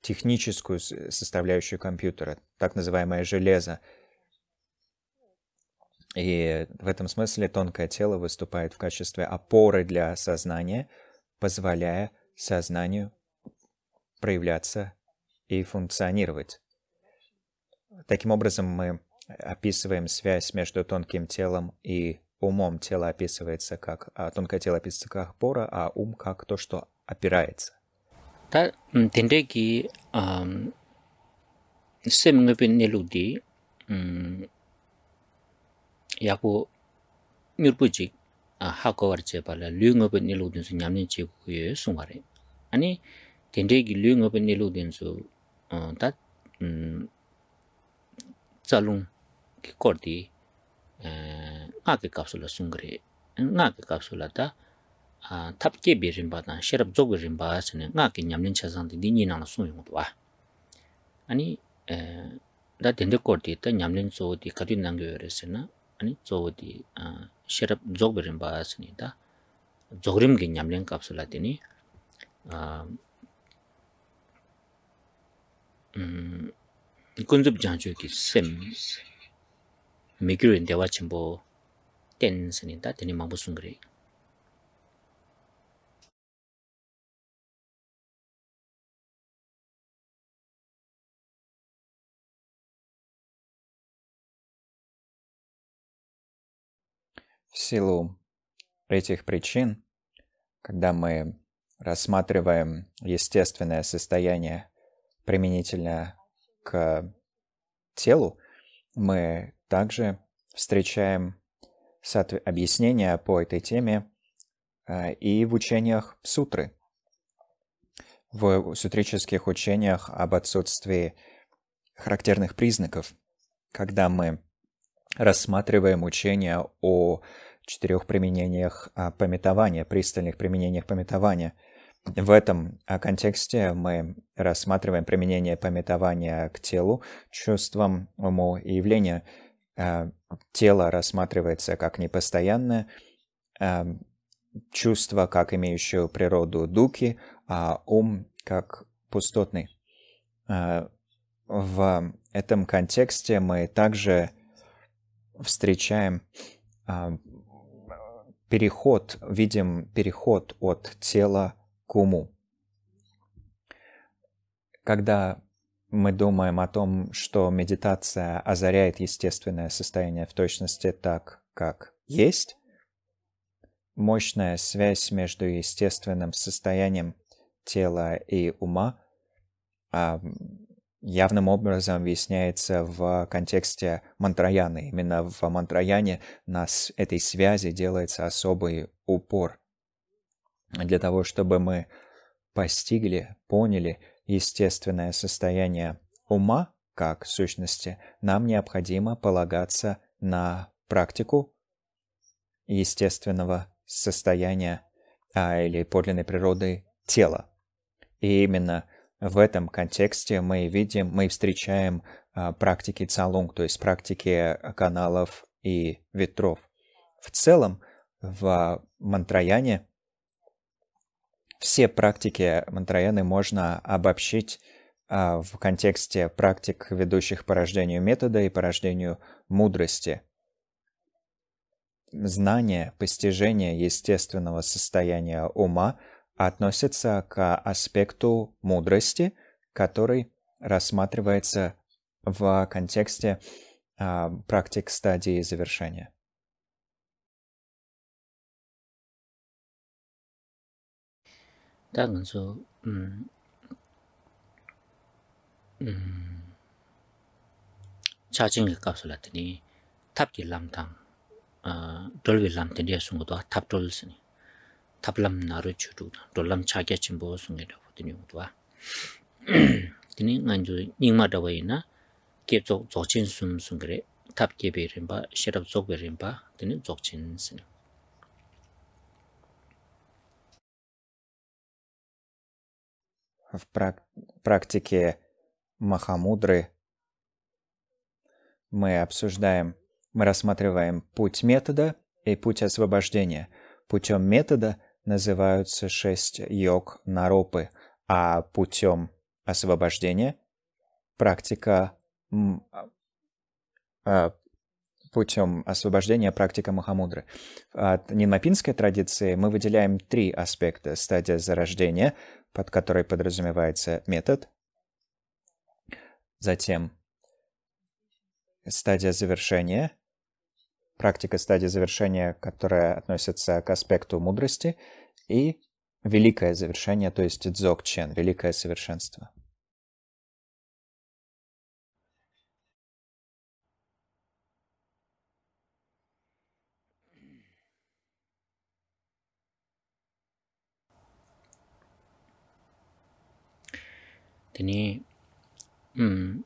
техническую составляющую компьютера, так называемое железо – и в этом смысле тонкое тело выступает в качестве опоры для сознания, позволяя сознанию проявляться и функционировать. Таким образом, мы описываем связь между тонким телом и умом. Тело описывается как... А тонкое тело описывается как опора, а ум как то, что опирается. Та тендеги сэм yaku nyurpu 아 hako warche pala luyo ngopo nilu dinsu nyamni chik uye sungware. Ani tendegi luyo ngopo nilu dinsu tat mm, tsalung ki kordi nga ke kapsula sungare. Nga ke kapsula ta tap kebi rinpa tan sherab zogu rinpa asane nga ke di nyi Ani da ta 아니 저디 아 셔럽 조그림 바스니다 조그림 개념량 캡슐라티니 아 음, 근접 장치의 셈 미그르 인데와 첨보 텐스니다 데니 마부슨그리 В силу этих причин, когда мы рассматриваем естественное состояние применительно к телу, мы также встречаем объяснения по этой теме э, и в учениях сутры. В сутрических учениях об отсутствии характерных признаков, когда мы рассматривая учение о четырех применениях а, пометования, пристальных применениях пометования. В этом а, контексте мы рассматриваем применение пометования к телу, чувствам, уму и явлению. А, тело рассматривается как непостоянное, чувство как имеющее природу дуки, а ум как пустотный. В этом контексте мы также встречаем а, переход, видим переход от тела к уму. Когда мы думаем о том, что медитация озаряет естественное состояние в точности так, как есть, мощная связь между естественным состоянием тела и ума а, явным образом объясняется в контексте Мантраяны. Именно в Мантраяне на этой связи делается особый упор для того, чтобы мы постигли, поняли естественное состояние ума как сущности, нам необходимо полагаться на практику естественного состояния а, или подлинной природы тела. И именно – в этом контексте мы видим, мы встречаем а, практики цалунг, то есть практики а, каналов и ветров. В целом, в а, мантраяне все практики мантраяны можно обобщить в контексте практик, ведущих к порождению метода и порождению мудрости. Знание, постижение естественного состояния ума – относится к аспекту мудрости, который рассматривается в контексте а, практик стадии завершения. Так, Манзу. 차징을 값을 тапки ламтан, дольви 어 돌비 람당 뒤에 숨고도 탑 tablam naru chudu dolam chagya chimbo sungi rabu dini udwa dini nganju nyingma dawayi na kye zog zogchin sum sungire tab kyebe rinpa sherab zogbe rinpa dini zogchin sini в практике Махамудры мы обсуждаем, мы рассматриваем путь метода и путь освобождения. Путем метода – называются шесть йог наропы, а путем освобождения практика а, а, путем освобождения практика Махамудры. От нинмапинской традиции мы выделяем три аспекта. Стадия зарождения, под которой подразумевается метод. Затем стадия завершения, практика стадии завершения, которая относится к аспекту мудрости, и великое завершение, то есть дзокчен, великое совершенство. совершенство. ทีนี้อืม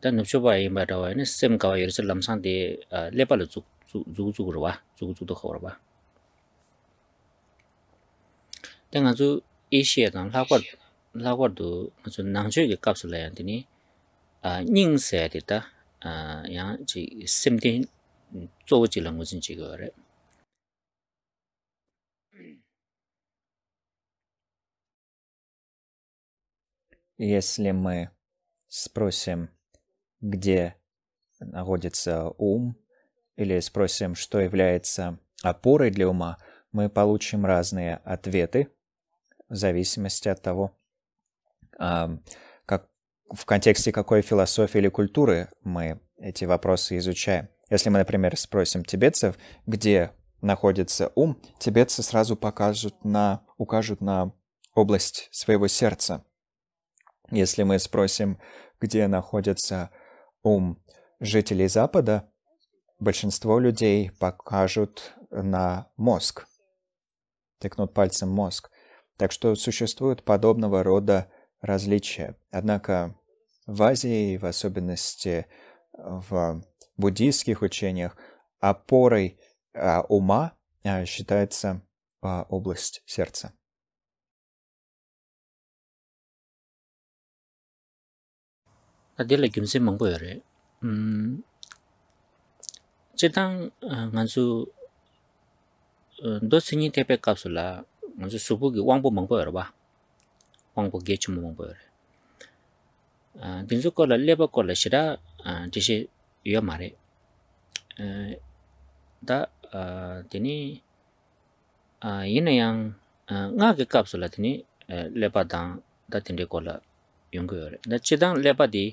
ᱛᱟᱱᱚ ᱪᱚᱵᱟᱭ ᱢᱟᱨᱟᱣᱟᱭᱱᱟ ᱥᱮᱢ ᱠᱟᱣᱟᱭ где находится ум, или спросим, что является опорой для ума, мы получим разные ответы в зависимости от того, как, в контексте какой философии или культуры мы эти вопросы изучаем. Если мы, например, спросим тибетцев, где находится ум, тибетцы сразу покажут на, укажут на область своего сердца. Если мы спросим, где находится ум жителей Запада, большинство людей покажут на мозг, тыкнут пальцем мозг. Так что существуют подобного рода различия. Однако в Азии, в особенности в буддийских учениях, опорой а, ума а, считается а, область сердца. adela gyumse mangpo yore. Che tang nganzu do sinyi tepe kapsu la nganzu supu ki wangpo mangpo yore Wangpo gechumu mangpo yore. Dinsu kola lepa kola shira dishi yuwa mare. Da dini inayang nga ki kapsu dini lepa dang da kola yore. lepa di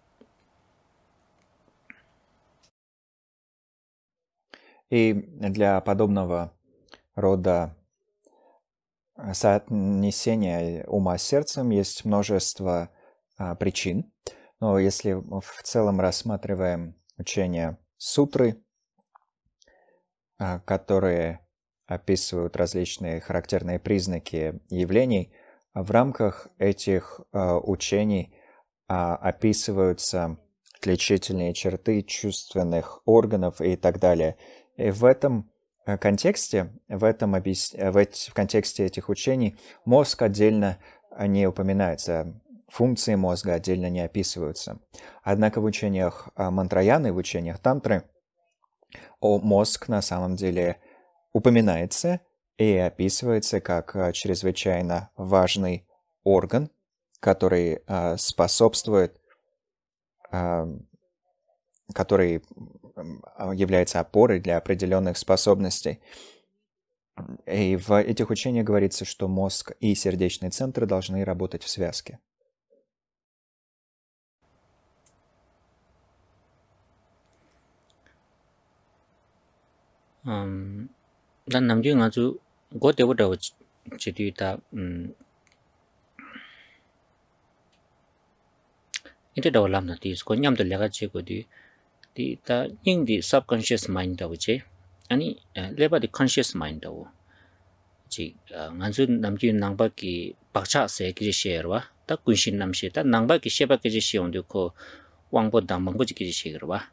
И для подобного рода соотнесения ума с сердцем есть множество а, причин. Но если в целом рассматриваем учение сутры, а, которые описывают различные характерные признаки явлений, в рамках этих а, учений а, описываются отличительные черты чувственных органов и так далее – и в этом э, контексте, в, этом объяс... Э, в, эти... в контексте этих учений мозг отдельно э, не упоминается, функции мозга отдельно не описываются. Однако в учениях Мантраяны, в учениях Тантры, о мозг на самом деле упоминается и описывается как чрезвычайно важный орган, который способствует, который а, является опорой для определенных способностей. И в этих учениях говорится, что мозг и сердечный центр должны работать в связке. Um, Dan Nam Dương Azu có thể bắt đầu chỉ đi ta ít đầu làm là thì di ta 서브컨셔스 di subconscious mind da 디 ani eh, leba di conscious mind da wu chi eh, nganzu namji nangba ki bakcha se ki ji she rwa ta kunshin nam she ta nangba ki sheba ki ji she ondu ko wangbo da mangbo she rwa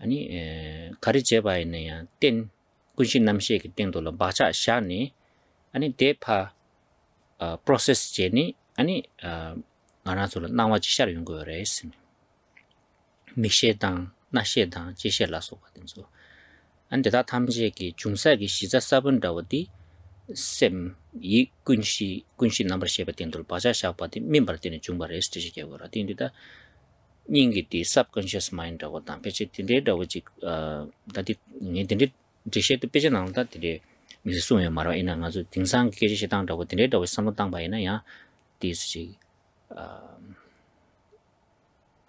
ani eh, kari je ba ne ya ten kunshin ten do ni ani de pa process je ni ani ngana nangwa mi shetang, na shetang, chi la sukwa tinsu an dita thamshiki jungsaagi shiza sabun da wati sem yi kunshi, kunshi nambar shepa tindul pachaa shakwa pati mimbala tini jungba resh tishike wara tindita nyingi ti sub mind da wata pechi tindee da wachik aa, dati, nye marwa ina ki ina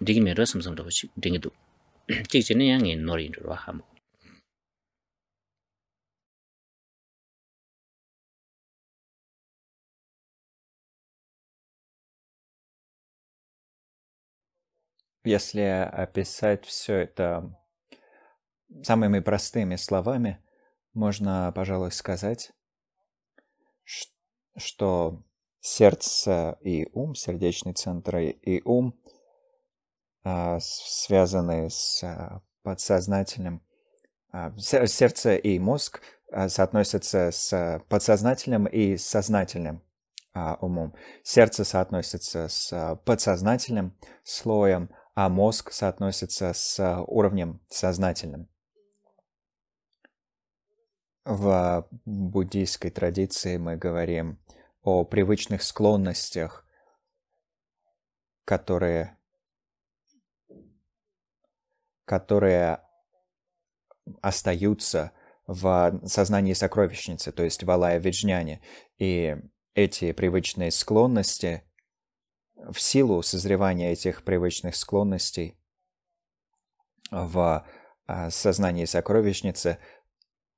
digi mero samsam to chi digi du chi chi ne yang nori ndo wa ham Если описать все это самыми простыми словами, можно, пожалуй, сказать, что сердце и ум, сердечный центр и ум — а, связанные с а, подсознательным. А, сердце и мозг соотносятся с подсознательным и сознательным умом. Сердце соотносится с подсознательным слоем, а мозг соотносится с уровнем сознательным. В буддийской традиции мы говорим о привычных склонностях, которые которые остаются в сознании сокровищницы, то есть в Алая Виджняне. И эти привычные склонности, в силу созревания этих привычных склонностей в а, сознании сокровищницы,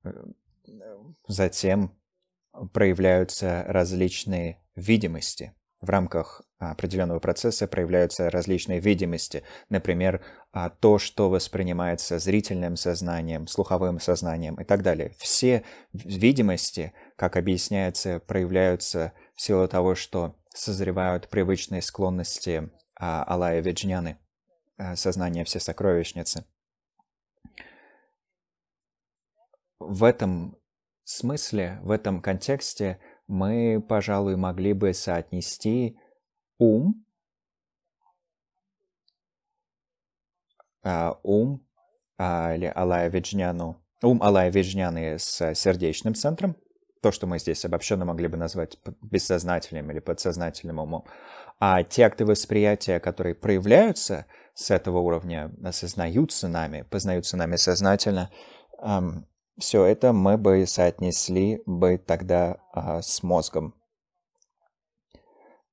э, затем проявляются различные видимости – в рамках а, определенного процесса проявляются различные видимости, например, а, то, что воспринимается зрительным сознанием, слуховым сознанием и так далее. Все видимости, как объясняется, проявляются в силу того, что созревают привычные склонности а, Алая веджняны, сознания всесокровищницы. В этом смысле, в этом контексте – мы, пожалуй, могли бы соотнести ум, а, ум а, или Алая Виджняну, ум Алая Виджняны с э, сердечным центром, то, что мы здесь обобщенно могли бы назвать бессознательным или подсознательным умом, а те акты восприятия, которые проявляются с этого уровня, осознаются нами, познаются нами сознательно, все это мы бы соотнесли бы тогда а, с мозгом.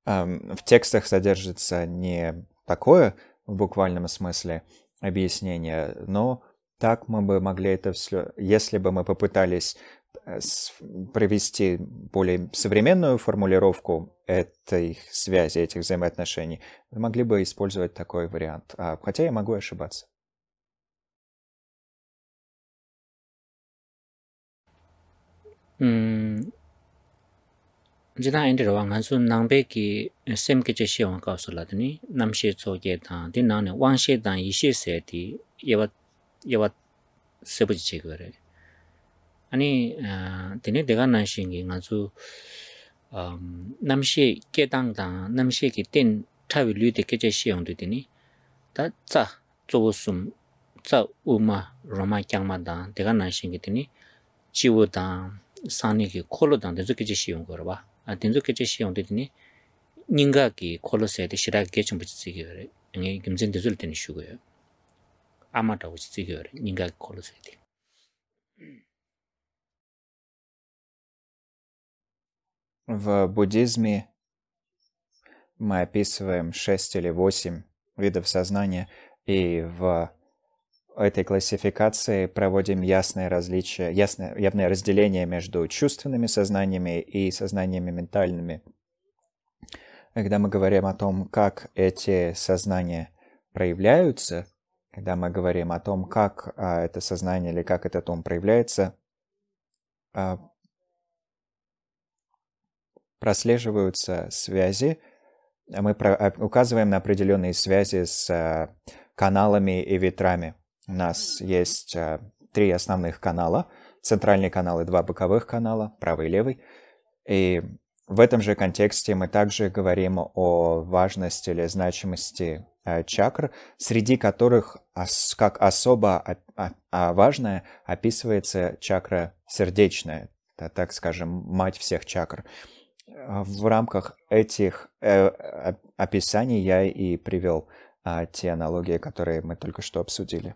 А, в текстах содержится не такое в буквальном смысле объяснение, но так мы бы могли это все, если бы мы попытались э, провести более современную формулировку этой связи, этих взаимоотношений, могли бы использовать такой вариант. А, хотя я могу ошибаться. 嗯ジナエンデルワン関数南北給 semgejexiewanggaosu la dini namshezoge da de nanne wangshe dan yi xie se di yew yew se bu ji ge le ani dini de gan na xin ge ga zu namshe ke dang dan namshe ge dian tai we lue de gexie dini ta ca zu su ma roman kyang ma dan de dini sāni ki kōlo dāng dēnzu kēchē shīyōng kōrō bā dēnzu kēchē shīyōng dēdi nī nīngā ki kōlo sēdi shirā ki kēchōng bā chitsi kio rē ngē gīmzēn dēnzu lō tēni nīngā В буддизме мы описываем шесть или восемь видов сознания, и в этой классификации проводим ясное различие, ясное, явное разделение между чувственными сознаниями и сознаниями ментальными. Когда мы говорим о том, как эти сознания проявляются, когда мы говорим о том, как а, это сознание или как этот ум проявляется, а, прослеживаются связи, мы про, а, указываем на определенные связи с а, каналами и ветрами – у нас есть э, три основных канала, центральный канал и два боковых канала, правый и левый. И в этом же контексте мы также говорим о важности или значимости э, чакр, среди которых как особо важная описывается чакра сердечная, так скажем, мать всех чакр. В рамках этих э, описаний я и привел те аналогии, которые мы только что обсудили.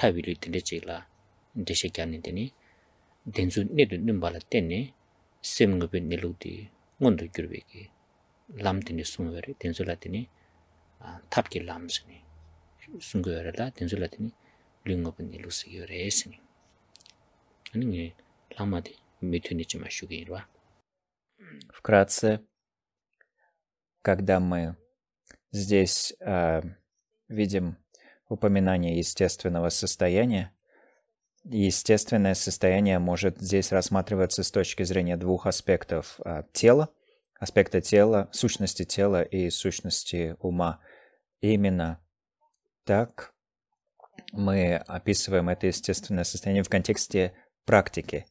ṭāpī lūtā lā chīkā lā ṭiṣhā kya nīt nī dāṋ sūt nīt nīm bā lā tā nī sīm nga pī nī lūtī ngōntū kī ma вкратце когда мы здесь упоминание естественного состояния. Естественное состояние может здесь рассматриваться с точки зрения двух аспектов а, тела, аспекта тела, сущности тела и сущности ума. Именно так мы описываем это естественное состояние в контексте практики.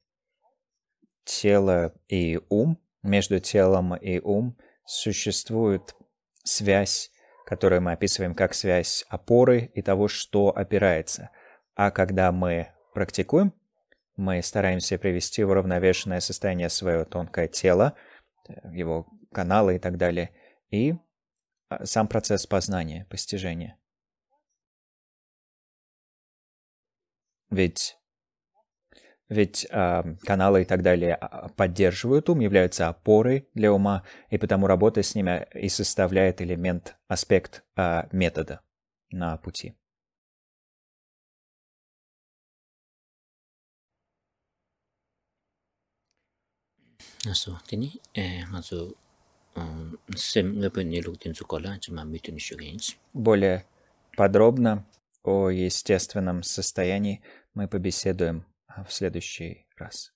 Тело и ум, между телом и ум существует связь которую мы описываем как связь опоры и того, что опирается. А когда мы практикуем, мы стараемся привести в уравновешенное состояние свое тонкое тело, э, его каналы и так далее, и а, сам процесс познания, постижения. Ведь ведь э, каналы и так далее а, поддерживают ум, являются опорой для ума, и потому работа с ними и составляет элемент, аспект э, метода на пути. Э, э, Более подробно о естественном состоянии мы побеседуем в следующий раз.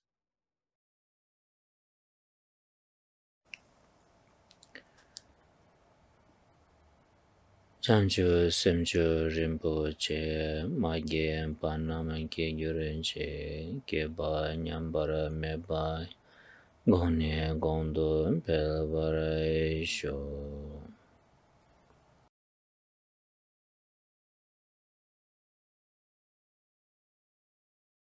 Чанчу сэмчу римпу че ма ге па на че ге ба ням ме ба гоне гонду пел бара